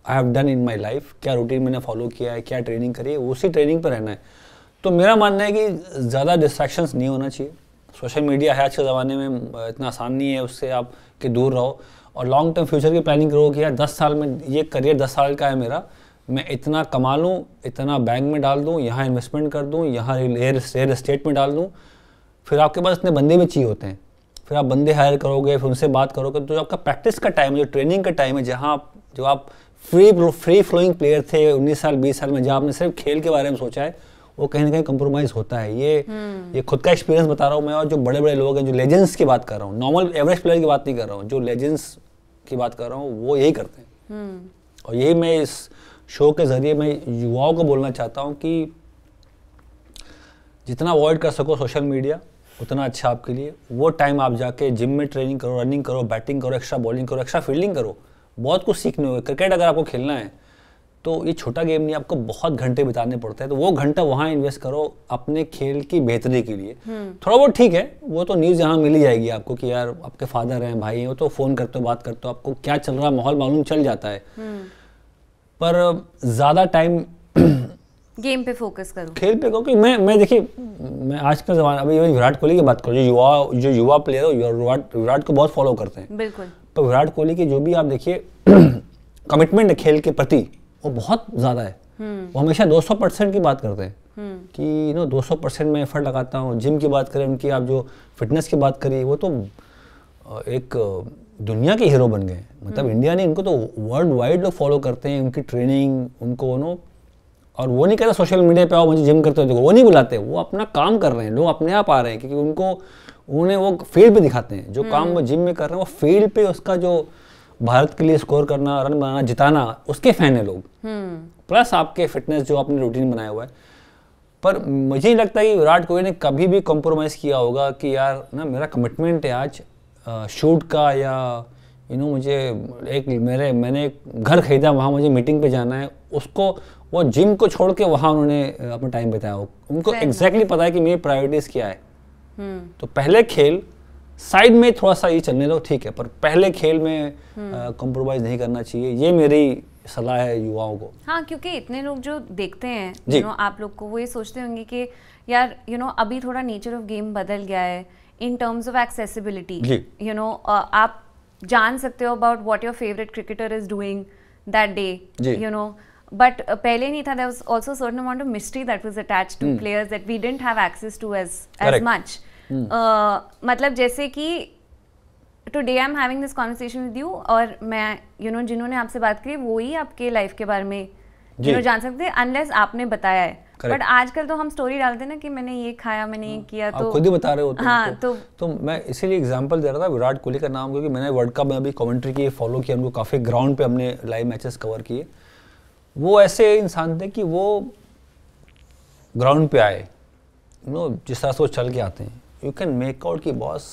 Speaker 1: I have done in my life क्या रूटीन मैंने फॉलो किया है क्या ट्रेनिंग करी है उसी ट्रेनिंग पर रहना है तो मेरा मानना है कि ज़्यादा डिस्ट्रैक्शंस नहीं होना चाहिए सोशल मीडिया है आज के ज़माने में इतना आसान नहीं है उससे आप के दूर रहो और लॉन्ग टर्म फ्यूचर की प्लानिंग करो कि यार दस साल में ये करियर दस साल का है मेरा मैं इतना कमा लूँ इतना बैंक में डाल दूँ यहाँ इन्वेस्टमेंट कर दूँ यहाँ रियल इस्टेट में डाल दूँ फिर आपके पास इतने बंदे भी चाहिए होते हैं फिर आप बंदे हायर करोगे फिर उनसे बात करोगे तो जो आपका प्रैक्टिस का टाइम है जो ट्रेनिंग का टाइम है जहाँ आप जो आप फ्री फ्री फ्लोइंग प्लेयर थे उन्नीस साल बीस साल में जहाँ आपने सिर्फ खेल के बारे में सोचा है वो कहीं ना कहीं कंप्रोमाइज होता है ये हम्म। ये खुद का एक्सपीरियंस बता रहा हूँ मैं और जो बड़े बड़े लोग हैं जो लेजेंड्स की बात कर रहा हूँ नॉर्मल एवरेज प्लेयर की बात नहीं कर रहा हूँ जो लेजेंड्स की बात कर रहा हूँ वो यही करते
Speaker 3: हैं हम्म।
Speaker 1: और यही मैं इस शो के जरिए मैं युवाओं को बोलना चाहता हूँ कि जितना अवॉइड कर सको सोशल मीडिया उतना अच्छा आपके लिए वो टाइम आप जाके जिम में ट्रेनिंग करो रनिंग करो बैटिंग करो एक्स्ट्रा बॉलिंग करो एक्स्ट्रा फील्डिंग करो बहुत कुछ सीखने हुए क्रिकेट अगर आपको खेलना है तो ये छोटा गेम नहीं आपको बहुत घंटे बिताने पड़ते हैं तो वो घंटा वहाँ इन्वेस्ट करो अपने खेल की बेहतरी के लिए हम्म। थोड़ा बहुत ठीक है वो तो न्यूज़ यहाँ मिल ही जाएगी आपको कि यार आपके फादर हैं भाई हैं वो तो फ़ोन करते हो बात करते हो आपको क्या चल रहा है माहौल मालूम चल जाता है हम्म। पर ज़्यादा टाइम (clears throat)
Speaker 2: गेम पे फोकस करूँ
Speaker 1: खेल पे क्योंकि मैं मैं देखिए मैं आज का जमाना अभी विराट कोहली की बात करूँ जो युवा जो युवा प्लेयर हो विराट विराट को बहुत फॉलो करते हैं बिल्कुल पर विराट कोहली की जो भी आप देखिए कमिटमेंट है खेल के प्रति वो बहुत ज़्यादा है हम्म। वो हमेशा 200 परसेंट की बात करते हैं हम्म। कि यू नो 200 परसेंट मैं एफर्ट लगाता हूँ जिम की बात करें उनकी आप जो फिटनेस की बात करिए वो तो एक दुनिया के हीरो बन गए मतलब हम्म। इंडिया ने इनको तो वर्ल्ड वाइड लोग फॉलो करते हैं उनकी ट्रेनिंग उनको नो और वो नहीं कहते सोशल मीडिया पे आओ मुझे जिम करते हो देखो वो नहीं बुलाते वो अपना काम कर रहे हैं लोग अपने आप आ रहे हैं क्योंकि उनको उन्हें वो फील्ड पे दिखाते हैं जो काम हम्म। वो जिम में कर रहे हैं वो फील्ड पे उसका जो भारत के लिए स्कोर करना रन बनाना जिताना उसके फैन है लोग
Speaker 3: प्लस
Speaker 1: हम्म। आपके फिटनेस जो आपने रूटीन बनाया हुआ है पर मुझे नहीं लगता कि विराट कोहली ने कभी भी कॉम्प्रोमाइज़ किया होगा कि यार ना मेरा कमिटमेंट है आज शूट का या यू नो मुझे एक मेरे मैंने एक घर खरीदा वहाँ मुझे मीटिंग पे जाना है उसको वो जिम को छोड़ के वहाँ उन्होंने अपना टाइम बिताया हो उनको एग्जैक्टली पता है कि मेरी प्रायोरिटीज़ क्या है हम्म। तो पहले खेल साइड में थोड़ा सा ये चलने दो ठीक है पर पहले खेल में कॉम्प्रोमाइज नहीं करना चाहिए ये मेरी सलाह है युवाओं को
Speaker 2: हाँ क्योंकि इतने लोग जो देखते हैं यू नो आप लोग को वो ये सोचते होंगे कि यार यू नो अभी थोड़ा नेचर ऑफ गेम बदल गया है in terms of accessibility you know आप जान सकते हो about what your favourite cricketer is doing that day you know but uh, pehle nahi tha, there was also a certain amount of mystery that was attached to mm. players that we didn't have access to as Correct. as much. Mm. Uh, मतलब जैसे कि today I am having this conversation with you और मैं यू नो जिन्होंने आपसे बात करी वो ही आपके लाइफ के बारे में यू नो जान सकते हैं अनलेस आपने बताया है बट आजकल तो हम स्टोरी डालते ना कि मैंने ये खाया मैंने ये हाँ। किया तो खुद ही बता रहे होते हाँ, तो,
Speaker 1: तो मैं इसीलिए एग्जांपल दे रहा था विराट कोहली का नाम क्योंकि मैंने वर्ल्ड कप में अभी कमेंट्री की फॉलो किया उनको काफ़ी ग्राउंड पे हमने लाइव मैचेस कवर किए वो ऐसे इंसान थे कि वो ग्राउंड पे आए यू नो जिस तरह से वो चल के आते हैं यू कैन मेक आउट की boss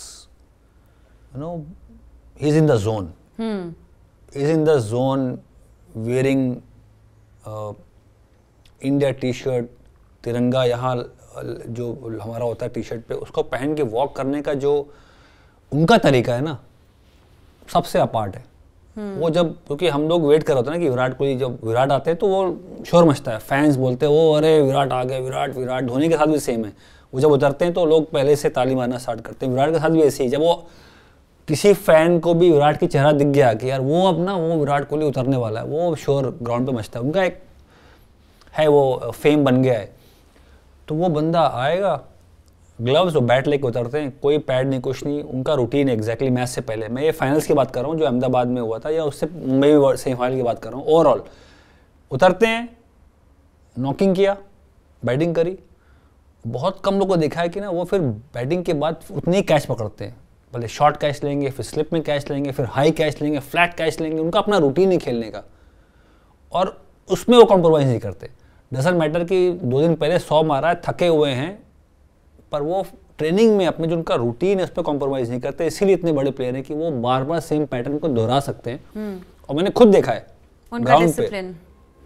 Speaker 1: you know he is in the zone is in the zone wearing India T shirt तिरंगा यहाँ जो हमारा होता है टी शर्ट पे उसको पहन के वॉक करने का जो उनका तरीका है ना सबसे अपार्ट है वो जब क्योंकि हम लोग वेट कर होते ना कि विराट कोहली जब विराट आते हैं तो वो शोर मचता है फैंस बोलते हैं वो अरे विराट आ गए विराट विराट धोनी के साथ भी सेम है वो जब उतरते हैं तो लोग पहले से ताली मारना स्टार्ट करते हैं विराट के साथ भी ऐसे ही जब वो किसी फैन को भी विराट की चेहरा दिख गया कि यार वो अपना वो विराट कोहली उतरने वाला है वो शोर ग्राउंड पे मचता है उनका एक है वो फेम बन गया है तो वो बंदा आएगा ग्लव्स और बैट लेके उतरते हैं कोई पैड नहीं कुछ नहीं उनका रूटीन एग्जैक्टली मैच से पहले मैं ये फाइनल्स की बात कर रहा हूँ जो अहमदाबाद में हुआ था या उससे मुंबई सेमीफाइनल की बात कर रहा हूँ ओवरऑल उतरते हैं नॉकिंग किया बैटिंग करी बहुत कम लोगों को देखा है कि ना वो फिर बैटिंग के बाद उतने ही कैच पकड़ते हैं भले शॉर्ट कैच लेंगे फिर स्लिप में कैच लेंगे फिर हाई कैच लेंगे फ्लैट कैच लेंगे उनका अपना रूटीन ही खेलने का और उसमें वो कॉम्प्रोमाइज़ नहीं करते डजन मैटर कि दो दिन पहले सौ मारा है थके हुए हैं पर वो ट्रेनिंग में अपने जो उनका रूटीन है उस पर कॉम्प्रोमाइज़ नहीं करते इसीलिए इतने बड़े प्लेयर हैं कि वो बार बार सेम पैटर्न को दोहरा सकते हैं हम्म। और मैंने खुद देखा है ग्राउंड पे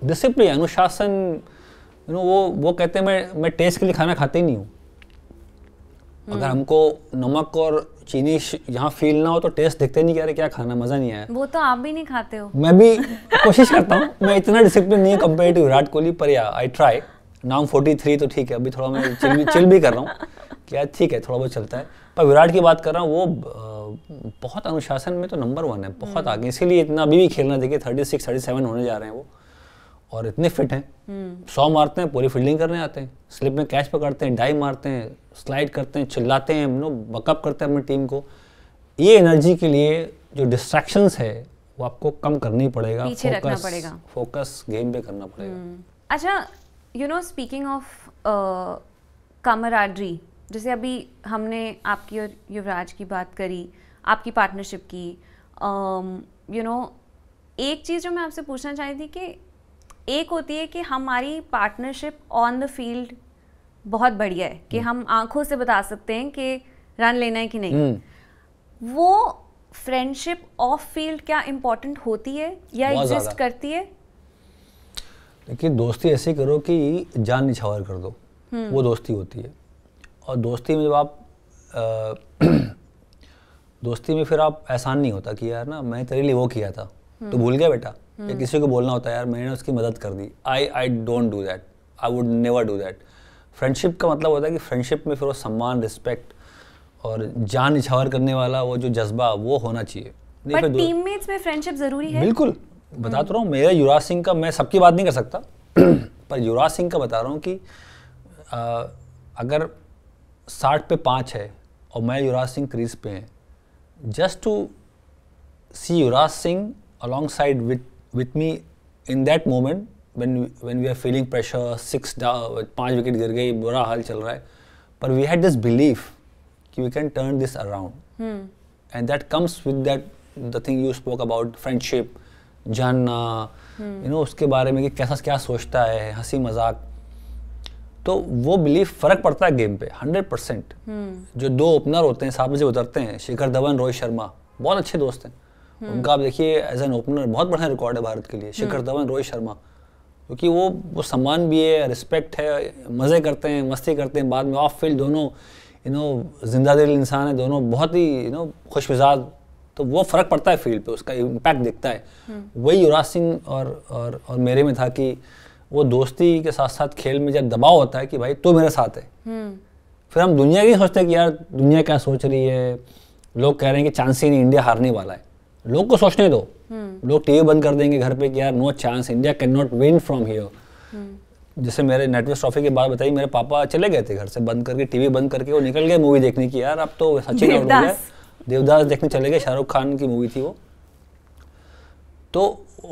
Speaker 1: डिसिप्लिन अनुशासन यू नो वो वो कहते हैं मैं मैं टेस्ट के लिए खाना खाते ही नहीं हूँ हम्म। अगर हमको नमक और चीनी यहाँ फील ना हो तो टेस्ट देखते नहीं क्या रहे क्या खाना मजा नहीं आया
Speaker 2: वो तो आप भी नहीं खाते हो
Speaker 1: मैं भी कोशिश करता हूँ मैं इतना डिसिप्लिन नहीं है कम्पेयर टू विराट कोहली पर या आई ट्राई फोर्टी 43 तो ठीक है अभी थोड़ा मैं चिल भी चिल भी कर रहा हूँ (laughs) कि यार ठीक है थोड़ा बहुत चलता है पर विराट की बात कर रहा हूँ वो बहुत अनुशासन में तो नंबर वन है बहुत हम्म। आगे इसीलिए इतना अभी भी खेलना देखिए थर्टी सिक्स थर्टी सेवन होने जा रहे हैं वो और इतने फिट हैं हम्म। सौ मारते हैं पूरी फील्डिंग करने आते हैं स्लिप में कैच पकड़ते हैं डाई मारते हैं स्लाइड करते हैं चिल्लाते हैं नो बकअप करते हैं अपनी टीम को ये एनर्जी के लिए जो डिस्ट्रैक्शंस है वो आपको कम करनी पड़ेगा फोकस पड़ेगा फोकस गेम पे करना पड़ेगा हम्म।
Speaker 2: अच्छा you know speaking of camaraderie जैसे अभी हमने आपकी और युवराज की बात करी आपकी पार्टनरशिप की यू um, नो एक चीज़ जो मैं आपसे पूछना चाह रही थी कि एक होती है कि हमारी पार्टनरशिप ऑन द फील्ड बहुत बढ़िया है कि हम्म। हम आंखों से बता सकते हैं कि रन लेना है कि नहीं हम्म। वो फ्रेंडशिप ऑफ फील्ड क्या इम्पोर्टेंट होती है या एग्जिस्ट करती है
Speaker 1: लेकिन दोस्ती ऐसी करो कि जान निछावर कर दो हम्म। वो दोस्ती होती है और दोस्ती में जब आप (clears throat) दोस्ती में फिर आप एहसान नहीं होता कि यार ना मैंने तेरे लिए वो किया था तो भूल गया बेटा हम्म। या किसी को बोलना होता है यार मैंने उसकी मदद कर दी I I don't do that I would never do that friendship का मतलब होता है कि फ्रेंडशिप में फिर वो सम्मान रिस्पेक्ट और जान निछावर करने वाला वो जो जज्बा वो होना चाहिए टीममेट्स
Speaker 2: में फ्रेंडशिप जरूरी है बिल्कुल
Speaker 1: बता तो रहा हूँ मेरा युवराज सिंह का मैं सबकी बात नहीं कर सकता (clears throat) पर युवराज सिंह का बता रहा हूँ कि आ, अगर साठ पे पाँच है और मैं युवराज सिंह क्रीज पे हैं just to see Yuvraj Singh alongside with with me in that moment when when we are feeling pressure six पाँच विकेट गिर गई बुरा हाल चल रहा है पर we had this believe that we can turn this around and that comes with that the thing you spoke about friendship जानना यू हम्म। नो उसके बारे में कि कैसा क्या सोचता है हंसी मजाक तो वो बिलीफ फर्क पड़ता है गेम पे हंड्रेड हम्म। परसेंट जो दो ओपनर होते हैं सामने से उतरते हैं शिखर धवन रोहित शर्मा बहुत अच्छे दोस्त हैं हम्म। उनका आप देखिए एज एन ओपनर बहुत बढ़िया रिकॉर्ड है भारत के लिए शिखर धवन रोहित शर्मा क्योंकि वो वो सम्मान भी है रिस्पेक्ट है मज़े करते हैं मस्ती करते हैं बाद में ऑफ फील्ड दोनों यू नो जिंदा दिल इंसान है दोनों बहुत ही यू नो खुश मिजाज तो वो फ़र्क पड़ता है फील्ड पे उसका इम्पैक्ट दिखता है हम्म। वही युवराज सिंह और, और और मेरे में था कि वो दोस्ती के साथ साथ खेल में जब दबाव होता है कि भाई तू तो मेरे साथ है हम्म। फिर हम दुनिया की सोचते हैं कि यार दुनिया क्या सोच रही है लोग कह रहे हैं कि चांस ही नहीं इंडिया हारने वाला है लोग को सोचने दो हम्म। लोग टीवी बंद कर देंगे घर पे कि यार no chance India cannot win from here जैसे मेरे नेटवर्क ट्रॉफी की बात बताई मेरे पापा चले गए थे घर से बंद करके टीवी बंद करके वो निकल गए मूवी देखने की यार अब तो सचिन देवदास देखने चले गए शाहरुख खान की मूवी थी वो तो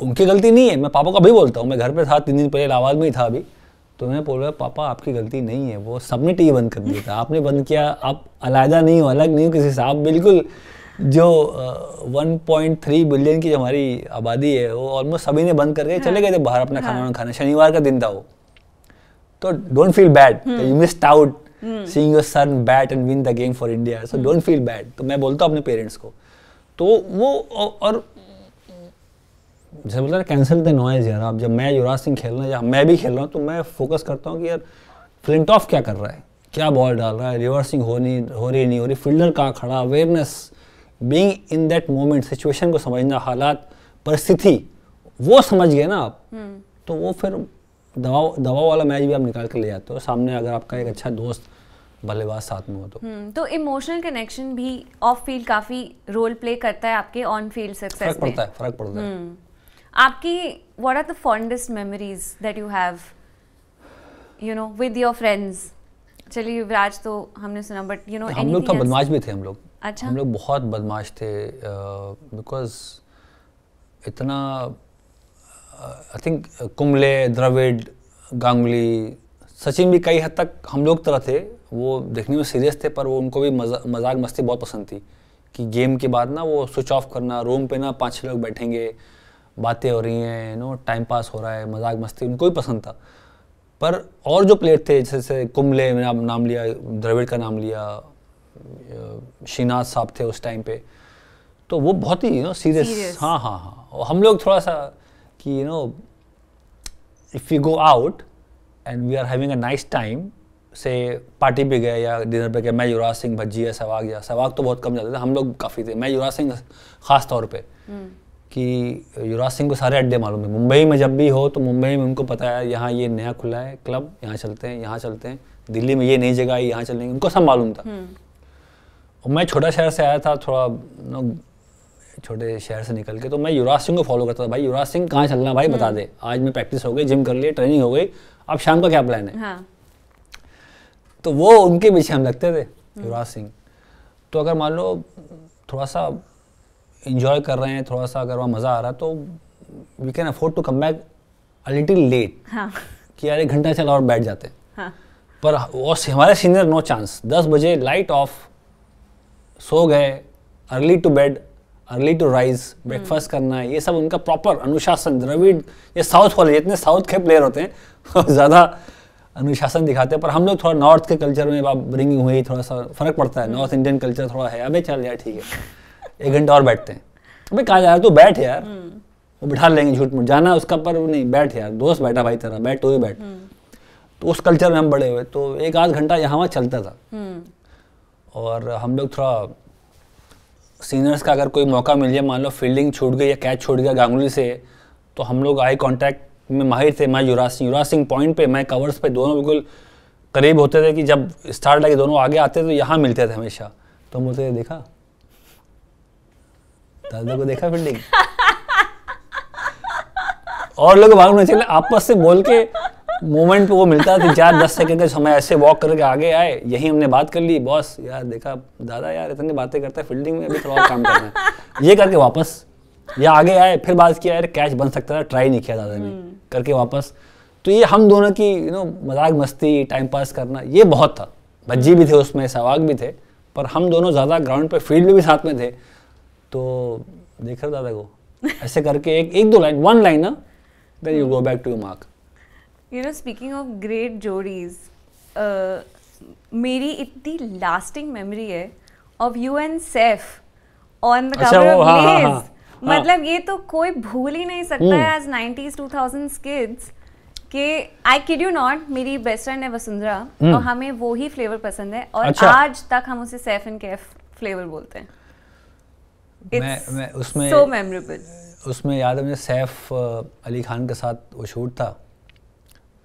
Speaker 1: उनकी गलती नहीं है मैं पापा को अभी बोलता हूँ मैं घर पर था तीन दिन पहले इलाहाबाद में ही था अभी तो मैं बोल रहा पापा आपकी गलती नहीं है वो सबने टीवी बंद कर दिया था आपने बंद किया आप अलायदा नहीं हो अलग नहीं हो किसी से आप बिल्कुल जो वन पॉइंट थ्री बिलियन की जो हमारी आबादी है वो ऑलमोस्ट सभी ने बंद करके हाँ। चले गए थे बाहर अपना हाँ। खाना वाना खाना शनिवार का दिन था वो तो don't feel bad you miss out seeing your son bat and win the game for India so don't feel bad तो मैं बोलता हूँ अपने पेरेंट्स को तो वो और जैसे बोलता है कैंसिल द नॉइज यार अब जब मैं युवराज सिंह खेलना या मैं भी खेल रहा हूँ तो मैं फोकस करता हूँ कि यार फ्लिंट ऑफ क्या कर रहा है क्या बॉल डाल रहा है रिवर्सिंग हो नहीं हो रही नहीं हो रही फील्डर कहाँ खड़ा awareness being in that moment situation को समझना हालात परिस्थिति वो समझ गए ना आप hmm. तो वो फिर दवाओ दवाओ वाला मैच भी आप निकाल के ले जाते हो सामने अगर आपका एक अच्छा दोस्त बल्लेबाज साथ में हो तो
Speaker 2: हम्म, तो इमोशनल कनेक्शन भी ऑफ फील्ड काफी रोल प्ले करता है आपके ऑन फील्ड सक्सेस फर्क पड़ता है फर्क पड़ता है हम्म, आपकी what are the fondest memories that you have you know with your friends चलिए युवराज तो हमने सुना बट यू नो हम लोग तो बदमाश भी थे हम लोग अच्छा हम
Speaker 1: लोग बहुत बदमाश थे बिकॉज uh, इतना आई थिंक कुमले द्रविड गांगुली सचिन भी कई हद तक हम लोग तरह थे वो देखने में सीरियस थे पर वो उनको भी मजा, मजाक मस्ती बहुत पसंद थी कि गेम के बाद ना वो स्विच ऑफ करना रूम पे ना पाँच छः लोग बैठेंगे बातें हो रही हैं नो टाइम पास हो रहा है मजाक मस्ती उनको भी पसंद था पर और जो प्लेयर थे जैसे कुमले मैंने आप नाम लिया द्रविड़ का नाम लिया श्रीनाथ साहब थे उस टाइम पे तो वो बहुत ही नो सीरियस हाँ हाँ हाँ हम लोग थोड़ा सा कि you know if you go out and we are having a nice time से पार्टी पे गए या डिनर पे गए मैं युवराज सिंह भज्जी या सहवाग या सहवाग तो बहुत कम जाते थे हम लोग काफ़ी थे मैं युवराज सिंह खास तौर पे हम्म। कि युवराज सिंह को सारे अड्डे मालूम है मुंबई में जब भी हो तो मुंबई में उनको पता है यहाँ ये नया खुला है क्लब यहाँ चलते हैं यहाँ चलते हैं दिल्ली में ये नई जगह आई यहाँ चलेंगे उनको सब मालूम था
Speaker 3: हम्म।
Speaker 1: मैं छोटा शहर से आया था थोड़ा छोटे शहर से निकल के तो मैं युवराज सिंह को फॉलो करता था भाई युवराज सिंह कहाँ चलना भाई बता हम्म। दे आज मैं प्रैक्टिस हो गई जिम कर लिया ट्रेनिंग हो गई अब शाम का क्या प्लान है हाँ। तो वो उनके पीछे हम लगते थे हम्म। युवराज सिंह तो अगर मान लो थोड़ा सा इंजॉय कर रहे हैं थोड़ा सा अगर वहाँ मज़ा आ रहा है तो we can afford to come back a little late कि यार एक घंटा चला और बैठ जाते हाँ। पर और हमारे सीनियर नो चांस दस बजे लाइट ऑफ सो गए early to bed early to rise breakfast करना ये सब उनका प्रॉपर अनुशासन द्रविड ये साउथ वाले जितने साउथ के प्लेयर होते हैं (laughs) ज़्यादा अनुशासन दिखाते हैं पर हम लोग थोड़ा नॉर्थ के कल्चर में आप ब्रिंगिंग हुई थोड़ा सा फर्क पड़ता है नॉर्थ इंडियन कल्चर थोड़ा है अबे चल यार ठीक है (laughs) एक घंटा और बैठते हैं अबे कहा जा रहा तू बैठ यार hmm. वो बिठा लेंगे झूठ मूठ जाना उसका पर नहीं बैठ यार दोस्त बैठा भाई तेरा बैठ तो ही बैठ hmm. तो उस कल्चर में हम बड़े हुए तो एक आध घंटा यहाँ वहाँ चलता था hmm. और हम लोग थोड़ा सीनियर्स का अगर कोई मौका मिल जाए मान लो फील्डिंग छूट गई या कैच छूट गया गांगुली से तो हम लोग आई कॉन्टैक्ट में माहिर थे मैं युवराज सिंह युवराज सिंह पॉइंट पे मैं कवर्स पे दोनों बिल्कुल करीब होते थे कि जब स्टार्ट लगे दोनों आगे आते तो यहाँ मिलते थे हमेशा तो हम बोलते देखा दादा को देखा फील्डिंग (laughs) और लोग भाग में चले आपस से बोल के मोमेंट पे वो मिलता था चार दस सेकंड का समय ऐसे वॉक करके आगे आए यही हमने बात कर ली बॉस यार देखा दादा यार इतनी बातें करता है फील्डिंग में अभी थोड़ा काम करना है ये करके वापस या आगे आए फिर बात किया यार कैच बन सकता था ट्राई नहीं किया दादा ने हम्म। करके वापस तो ये हम दोनों की यू नो मजाक मस्ती टाइम पास करना ये बहुत था भज्जी भी थे उसमें सहवाग भी थे पर हम दोनों ज़्यादा ग्राउंड पर फील्ड में भी साथ में थे तो देख रहे दादा को ऐसे करके एक एक दो लाइन वन लाइन ना then you go back to mark
Speaker 2: you know speaking of great जोड़ीज मेरी इतनी लास्टिंग मेमोरी है of you and Saif on the cover of glaze मतलब ये तो कोई भूल ही नहीं सकता as nineties two thousand kids कि आई किड यू नॉट मेरी बेस्ट फ्रेंड है वसुंधरा तो हमें वो ही फ्लेवर पसंद है और अच्छा। आज तक हम उसे सेफ एंड कैफ फ्लेवर बोलते हैं मैं, मैं उसमें सो so मेमोरेबल
Speaker 1: उसमें याद है मुझे सैफ अली खान के साथ वो शूट था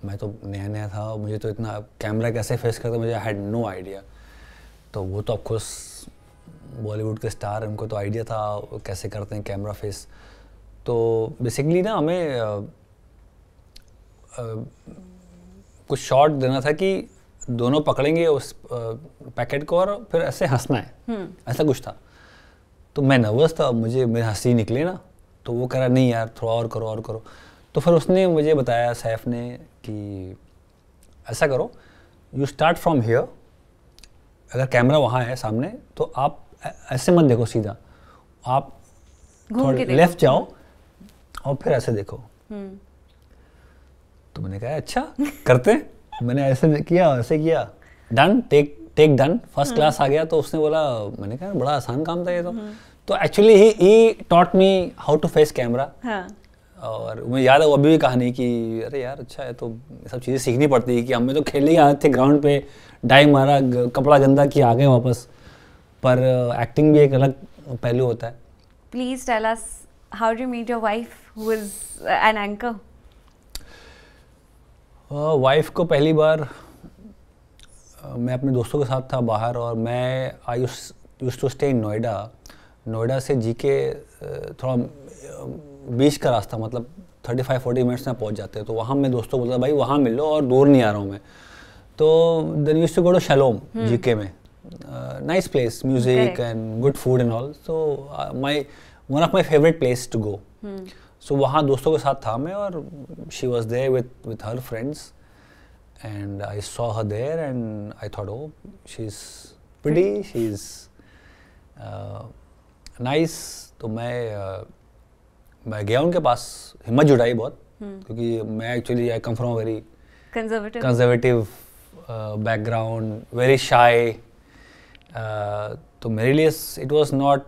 Speaker 1: मैं तो नया नया था और मुझे तो इतना कैमरा कैसे फेस करता मुझे हैड नो आइडिया तो वो तो ऑफकोर्स बॉलीवुड के स्टार उनको तो आइडिया था कैसे करते हैं कैमरा फेस तो बेसिकली ना हमें कुछ शॉट देना था कि दोनों पकड़ेंगे उस पैकेट को और फिर ऐसे हंसना है हम्म। ऐसा कुछ था तो मैं नर्वस था मुझे मेरी हंसी निकले ना तो वो कह रहा नहीं यार थोड़ा और करो और करो तो फिर उसने मुझे बताया सैफ ने कि ऐसा करो यू स्टार्ट फ्रॉम हेयर अगर कैमरा वहाँ है सामने तो आप ऐसे मत देखो सीधा आप
Speaker 3: थोड़े लेफ्ट जाओ
Speaker 1: और फिर ऐसे देखो हम्म। तो मैंने कहा अच्छा करते मैंने ऐसे किया ऐसे किया done take take done first class आ गया तो उसने बोला मैंने कहा बड़ा आसान काम था ये तो हम्म। तो actually he he taught me how to face camera और मुझे याद है वो अभी भी कहानी कि अरे यार अच्छा है तो सब चीज़ें सीखनी पड़ती है कि हमें तो खेलने ही आते थे ग्राउंड पे डाई मारा कपड़ा गंदा किया आ गए वापस पर एक्टिंग uh, भी एक अलग पहलू होता है
Speaker 2: please tell us how do meet your wife who is an anchor
Speaker 1: wife को पहली बार uh, मैं अपने दोस्तों के साथ था बाहर और मैं I use to stay in Noida Noida से जी के uh, थोड़ा बीच का रास्ता मतलब थर्टी फाइव फोर्टी मिनट्स में पहुँच जाते हैं तो वहाँ मैं दोस्तों को बोलता भाई वहाँ मिल लो और दूर नहीं आ रहा हूँ मैं तो then use to go to Shalom GK में nice place music and good food and all so my one of my favourite place to go so वहाँ दोस्तों के साथ था मैं और she was there with with her friends and I saw her there and I thought oh she is pre she is nice तो मैं uh, मैं गया उनके पास हिम्मत जुटाई बहुत हम्म। क्योंकि मैं actually I come from very
Speaker 2: conservative
Speaker 1: background very shy तो मेरे लिए it was not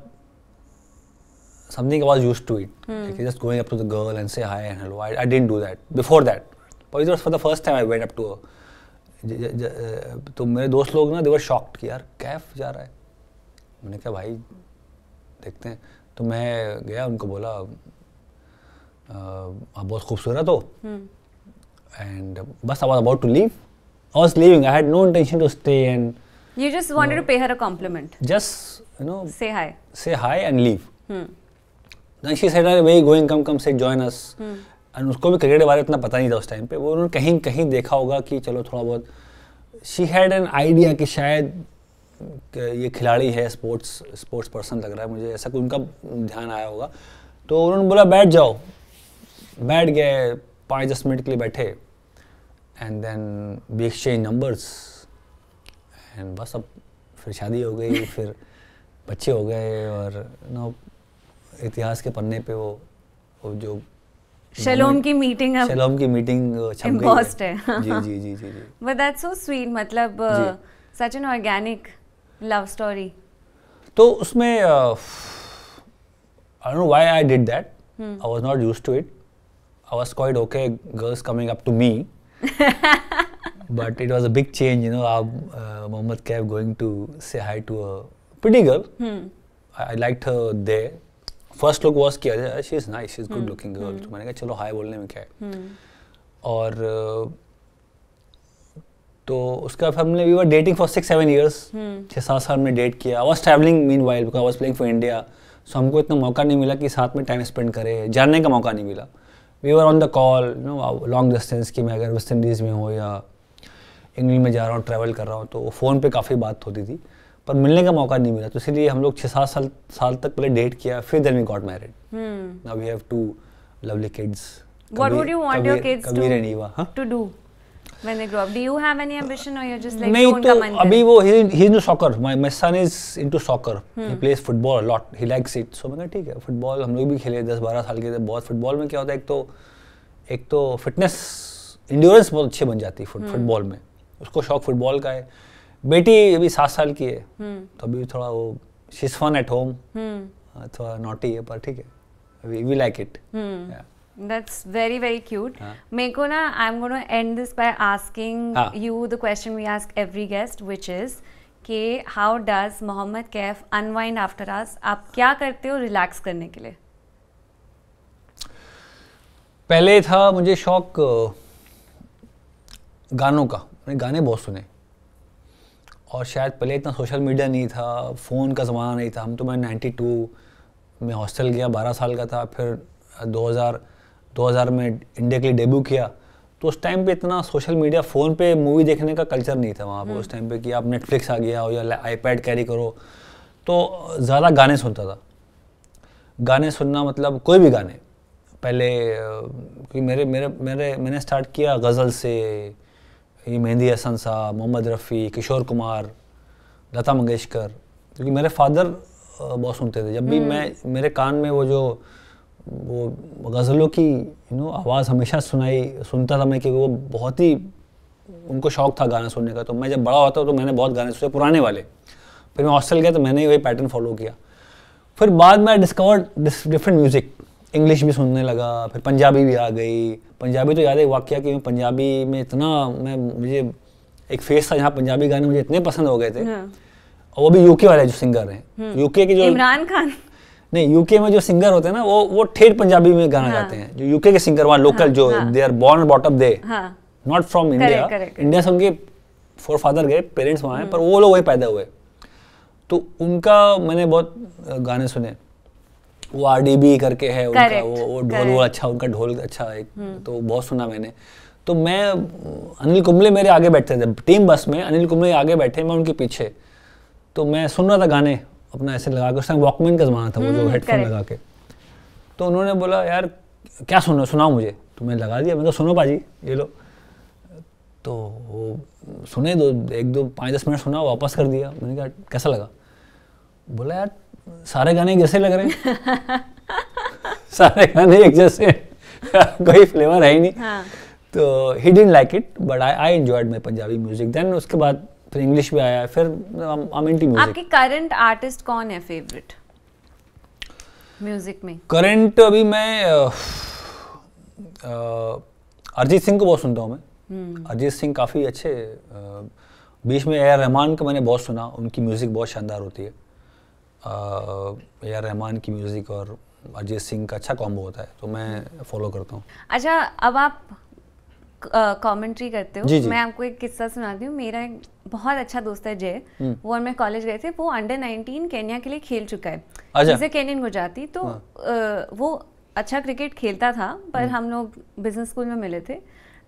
Speaker 1: something was use to it just going up to the girl and say hi and hello I didn't do that before that for the first time I went up to तो मेरे दोस्त लोग ना देवर शॉक्ड कि यार कैफ जा रहा है मैंने कहा भाई देखते हैं तो मैं गया उनको बोला आप बहुत खूबसूरत हो एंड बस I was about to leave I was living I had no intention to stay and
Speaker 2: you just wanted to pay her a compliment
Speaker 1: just
Speaker 2: you know say Say
Speaker 1: say Say and leave leave. Hmm. Then she said, "Where you going? Come, come, say join us." Hmm. And उसको भी क्रिकेट के बारे में इतना पता नहीं था उस टाइम पे वो उन्होंने कहीं कहीं देखा होगा कि चलो थोड़ा बहुत शी हैड एन आइडिया कि शायद ये खिलाड़ी है स्पोर्ट्स स्पोर्ट्स पर्सन लग रहा है मुझे ऐसा कोई उनका ध्यान आया होगा तो उन्होंने बोला बैठ जाओ बैठ गए पाँच दस मिनट के लिए बैठे and then we exchange numbers and बस अब फिर शादी हो गई (laughs) फिर बच्चे हो गए और नो इतिहास के पन्ने पे वो वो जो शलोम की
Speaker 2: मीटिंग अब शलोम
Speaker 1: की मीटिंग uh, छप गई है, है. (laughs) जी जी जी जी
Speaker 2: बट दैट्स सो स्वीट मतलब such an organic love story
Speaker 1: तो उसमें I don't know why I did that I was not used to it I was quite okay, girls coming up to me. (laughs) but it was a big change, you know, uh, uh, Mohammed Kev going to say hi to a pretty girl. Hmm. I, I, liked her there. First look was कि अरे she is nice she is good looking girl तो मैंने कहा चलो हाय बोलने में क्या है hmm. और तो उसका हमने we were dating for six seven years छः सात साल में डेट किया I was travelling mean while I was playing for India so हमको इतना मौका नहीं मिला कि साथ में टाइम स्पेंड करें जानने का मौका नहीं मिला we are on the call no long distance की मैं अगर वेस्ट इंडीज़ में हो या इंग्लैंड में जा रहा हूँ ट्रैवल कर रहा हूँ तो फ़ोन पे काफ़ी बात होती थी पर मिलने का मौका नहीं मिला तो इसीलिए हम लोग छः सात साल साल तक पहले डेट किया फिर then we got married now we have two lovely kids What would you want your kids to, हाँ? to do?
Speaker 2: when they grow up do you have any ambition or you're just like nahi to abhi
Speaker 1: wo he he's into soccer my my son is into soccer hmm. he plays football a lot he likes it so मैंने ठीक है football हम लोग भी खेले 10 12 साल के थे बहुत football में क्या होता है एक तो एक तो fitness endurance बहुत अच्छी बन जाती है फुट, football में उसको शौक फुटबॉल का है बेटी अभी सात साल की है तो अभी थोड़ा वो शीज फन एट होम थोड़ा नॉटी है पर ठीक है we like it
Speaker 2: That's very, very cute. Huh? Meko na, I'm going to end this by asking huh? you the question we ask every guest, which is, कि how does Mohammad Kaif unwind after आस आप क्या करते हो रिलैक्स करने के लिए
Speaker 1: पहले था मुझे शौक गानों का मैंने गाने बहुत सुने और शायद पहले इतना सोशल मीडिया नहीं था फ़ोन का ज़माना नहीं था हम तो मैं 92 में हॉस्टल गया 12 साल का था फिर 2000 2000 में इंडिया के लिए डेब्यू किया तो उस टाइम पे इतना सोशल मीडिया फ़ोन पे मूवी देखने का कल्चर नहीं था वहाँ पर हम्म। उस टाइम पे कि आप नेटफ्लिक्स आ गया हो या आईपैड कैरी करो तो ज़्यादा गाने सुनता था गाने सुनना मतलब कोई भी गाने पहले क्योंकि मेरे मेरे मेरे मैंने स्टार्ट किया गज़ल से ये मेहंदी हसन साहब मोहम्मद रफ़ी किशोर कुमार लता मंगेशकर क्योंकि मेरे फादर बहुत सुनते थे जब भी हम्म। मैं मेरे कान में वो जो वो गज़लों की यू नो आवाज़ हमेशा सुनाई सुनता था मैं क्योंकि वो बहुत ही उनको शौक था गाना सुनने का तो मैं जब बड़ा होता तो मैंने बहुत गाने सुने पुराने वाले फिर मैं हॉस्टल गया तो मैंने वही पैटर्न फॉलो किया फिर बाद में discover discovered different music English भी सुनने लगा फिर पंजाबी भी आ गई पंजाबी तो याद है वाक्य कि मैं पंजाबी में इतना मैं मुझे एक फेस था जहाँ पंजाबी गाने मुझे इतने पसंद हो गए थे हाँ।
Speaker 2: और
Speaker 1: वो भी यूके वाले जो सिंगर हैं यूके हम्म। के जो इमरान खान नहीं यूके में जो सिंगर होते हैं ना वो वो ठेठ पंजाबी में गाना हाँ। गाते हैं जो यूके के सिंगर वहाँ लोकल हाँ, जो they are born brought up they
Speaker 3: not
Speaker 1: from India India से उनके फोर फादर गए पेरेंट्स वहाँ हैं हम्म। पर वो लोग वही पैदा हुए तो उनका मैंने बहुत गाने सुने वो आर डी बी करके है उनका वो वो ढोल वो अच्छा उनका ढोल अच्छा है हम्म। तो बहुत सुना मैंने तो मैं अनिल कुंबले मेरे आगे बैठते थे टीम बस में अनिल कुंबले आगे बैठे मैं उनके पीछे तो मैं सुन रहा था गाने अपना ऐसे लगा के उस टाइम वॉकमैन का ज़माना था वो जो हेडफोन हम्म, लगा के तो उन्होंने बोला यार क्या सुनो सुनाओ मुझे तो मैंने लगा दिया मैं तो सुनो पाजी ये लो तो वो सुने दो एक दो पाँच दस मिनट सुना वापस कर दिया मैंने कहा कैसा लगा बोला यार सारे गाने जैसे लग रहे हैं (laughs) सारे गाने एक जैसे (laughs) कोई फ्लेवर है ही नहीं हाँ. तो he didn't like it but I I enjoyed my Punjabi music then उसके बाद फिर इंग्लिश भी आया फिर आई आपके
Speaker 2: करंट आर्टिस्ट कौन है फेवरेट म्यूजिक में
Speaker 1: करंट अभी मैं अरिजीत सिंह को बहुत सुनता हूँ मैं हम्म। अरिजीत सिंह काफ़ी अच्छे आ, बीच में ए आर रहमान का मैंने बहुत सुना उनकी म्यूज़िक बहुत शानदार होती है ए आर रहमान की म्यूज़िक और अरिजीत सिंह का अच्छा कॉम्बो होता है तो मैं फॉलो करता हूँ
Speaker 2: अच्छा अब आप कमेंट्री करते हो मैं आपको एक किस्सा सुनाती हूँ मेरा एक बहुत अच्छा दोस्त है जय हम्म। वो और मैं कॉलेज गए थे वो अंडर 19 केन्या के लिए खेल चुका है अच्छा। जैसे केनियन गुजराती तो हाँ। वो अच्छा क्रिकेट खेलता था पर हम्म। हम लोग बिजनेस स्कूल में मिले थे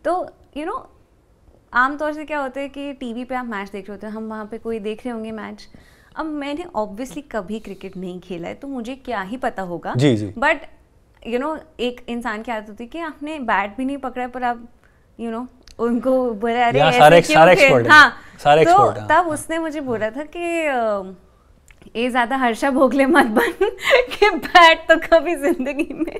Speaker 2: तो यू नो आमतौर से क्या होता है कि टीवी पे आप मैच देख रहे होते हैं हम वहाँ पे कोई देख रहे होंगे मैच अब मैंने ऑब्वियसली कभी क्रिकेट नहीं खेला है तो मुझे क्या ही पता होगा बट यू नो एक इंसान की आदत होती है कि आपने बैट भी नहीं पकड़ा पर आप यू नो उनको बोला अरे सारे सारे एक्सपर्ट हाँ सारे तो तब उसने मुझे बोला था कि ये ज़्यादा हर्षा भोगले मत बन (laughs) कि बैट तो कभी ज़िंदगी में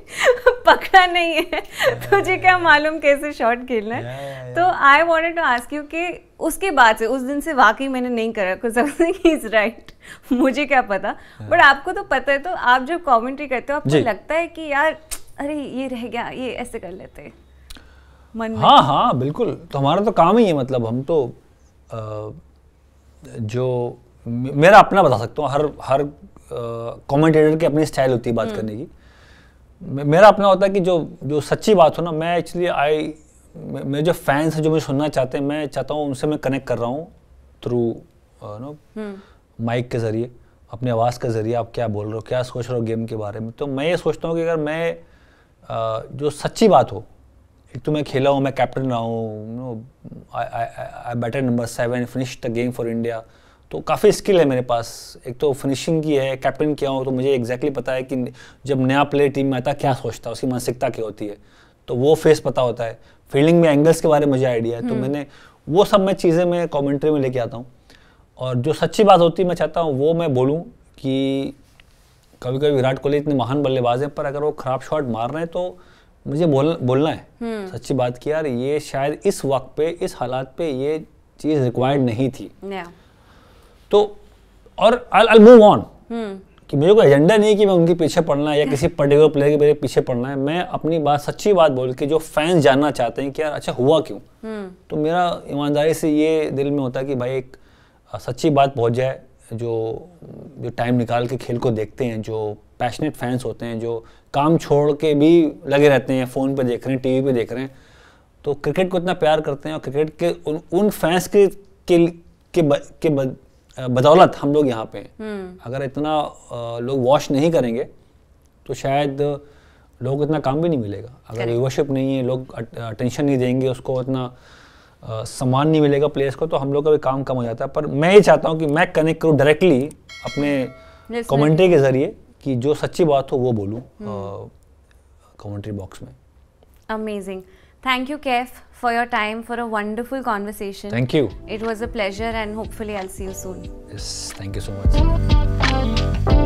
Speaker 2: (laughs) पकड़ा नहीं है तुझे क्या मालूम कैसे शॉट खेलना है तो I wanted to ask you कि उसके बाद से उस दिन से वाकई मैंने नहीं करा कुछ इज़ राइट मुझे क्या पता बट आपको तो पता है तो आप जब कमेंट्री करते हो आपको लगता है कि यार अरे ये रह गया ये ऐसे कर लेते हैं मन हाँ हाँ
Speaker 1: बिल्कुल तो हमारा तो काम ही है मतलब हम तो आ, जो मेरा अपना बता सकता हूँ हर हर कमेंटेटर की अपनी स्टाइल होती है बात हम्म। करने की मेरा अपना होता है कि जो जो सच्ची बात हो ना मैं एक्चुअली आई मेरे जो फैंस हैं जो मुझे सुनना चाहते हैं मैं चाहता हूँ उनसे मैं कनेक्ट कर रहा हूँ थ्रू नो माइक के ज़रिए अपनी आवाज़ के ज़रिए आप क्या बोल रहे हो क्या सोच रहे हो गेम के बारे में तो मैं ये सोचता हूँ कि अगर मैं आ, जो सच्ची बात हो एक तो मैं खेला हूँ मैं कैप्टन रहा हूँ batter number seven finish the game for India तो काफ़ी स्किल है मेरे पास एक तो फिनिशिंग की है कैप्टन किया हूँ तो मुझे एग्जैक्टली exactly पता है कि जब नया प्लेयर टीम में आता है क्या सोचता है उसकी मानसिकता क्या होती है तो वो फेस पता होता है फील्डिंग में एंगल्स के बारे में मुझे आइडिया है तो हम्म। मैंने वो सब मैं चीज़ें मैं कॉमेंट्री में लेके आता हूँ और जो सच्ची बात होती है मैं चाहता हूँ वो मैं बोलूँ कि कभी कभी विराट कोहली इतने महान बल्लेबाज हैं पर अगर वो खराब शॉट मार रहे हैं तो मुझे बोल बोलना है हम्म। सच्ची बात की यार ये शायद इस वक्त पे इस हालात पे ये चीज़ रिक्वायर्ड नहीं थी तो और आई मूव ऑन कि मेरे को एजेंडा नहीं कि मैं उनके पीछे पढ़ना है या किसी पर्टिकुलर (laughs) प्लेयर के मेरे पीछे पढ़ना है मैं अपनी बात सच्ची बात बोल के जो फैंस जानना चाहते हैं कि यार अच्छा हुआ क्यों हम्म। तो मेरा ईमानदारी से ये दिल में होता है कि भाई एक सच्ची बात पहुंच जाए जो जो टाइम निकाल के खेल को देखते हैं जो पैशनेट फैंस होते हैं जो काम छोड़ के भी लगे रहते हैं फ़ोन पर देख रहे हैं टीवी पे देख रहे हैं तो क्रिकेट को इतना प्यार करते हैं और क्रिकेट के उन उन फैंस के के के, ब, के ब, बदौलत हम लोग यहाँ पे हैं हम्म। अगर इतना लोग वॉश नहीं करेंगे तो शायद लोग इतना काम भी नहीं मिलेगा अगर व्यूवरशिप नहीं है लोग अटेंशन नहीं देंगे उसको इतना सामान नहीं मिलेगा प्लेयर्स को तो हम लोग का भी काम कम हो जाता है पर मैं ये चाहता हूँ कि मैं कनेक्ट करूँ डायरेक्टली अपने कमेंट्री के ज़रिए कि जो सच्ची बात हो वो बोलूँ कमेंट्री बॉक्स में
Speaker 2: amazing Thank you, Kef, for your time, for a wonderful conversation. Thank you. It was a pleasure, and hopefully, I'll see you soon.
Speaker 1: Yes, thank you so
Speaker 2: much.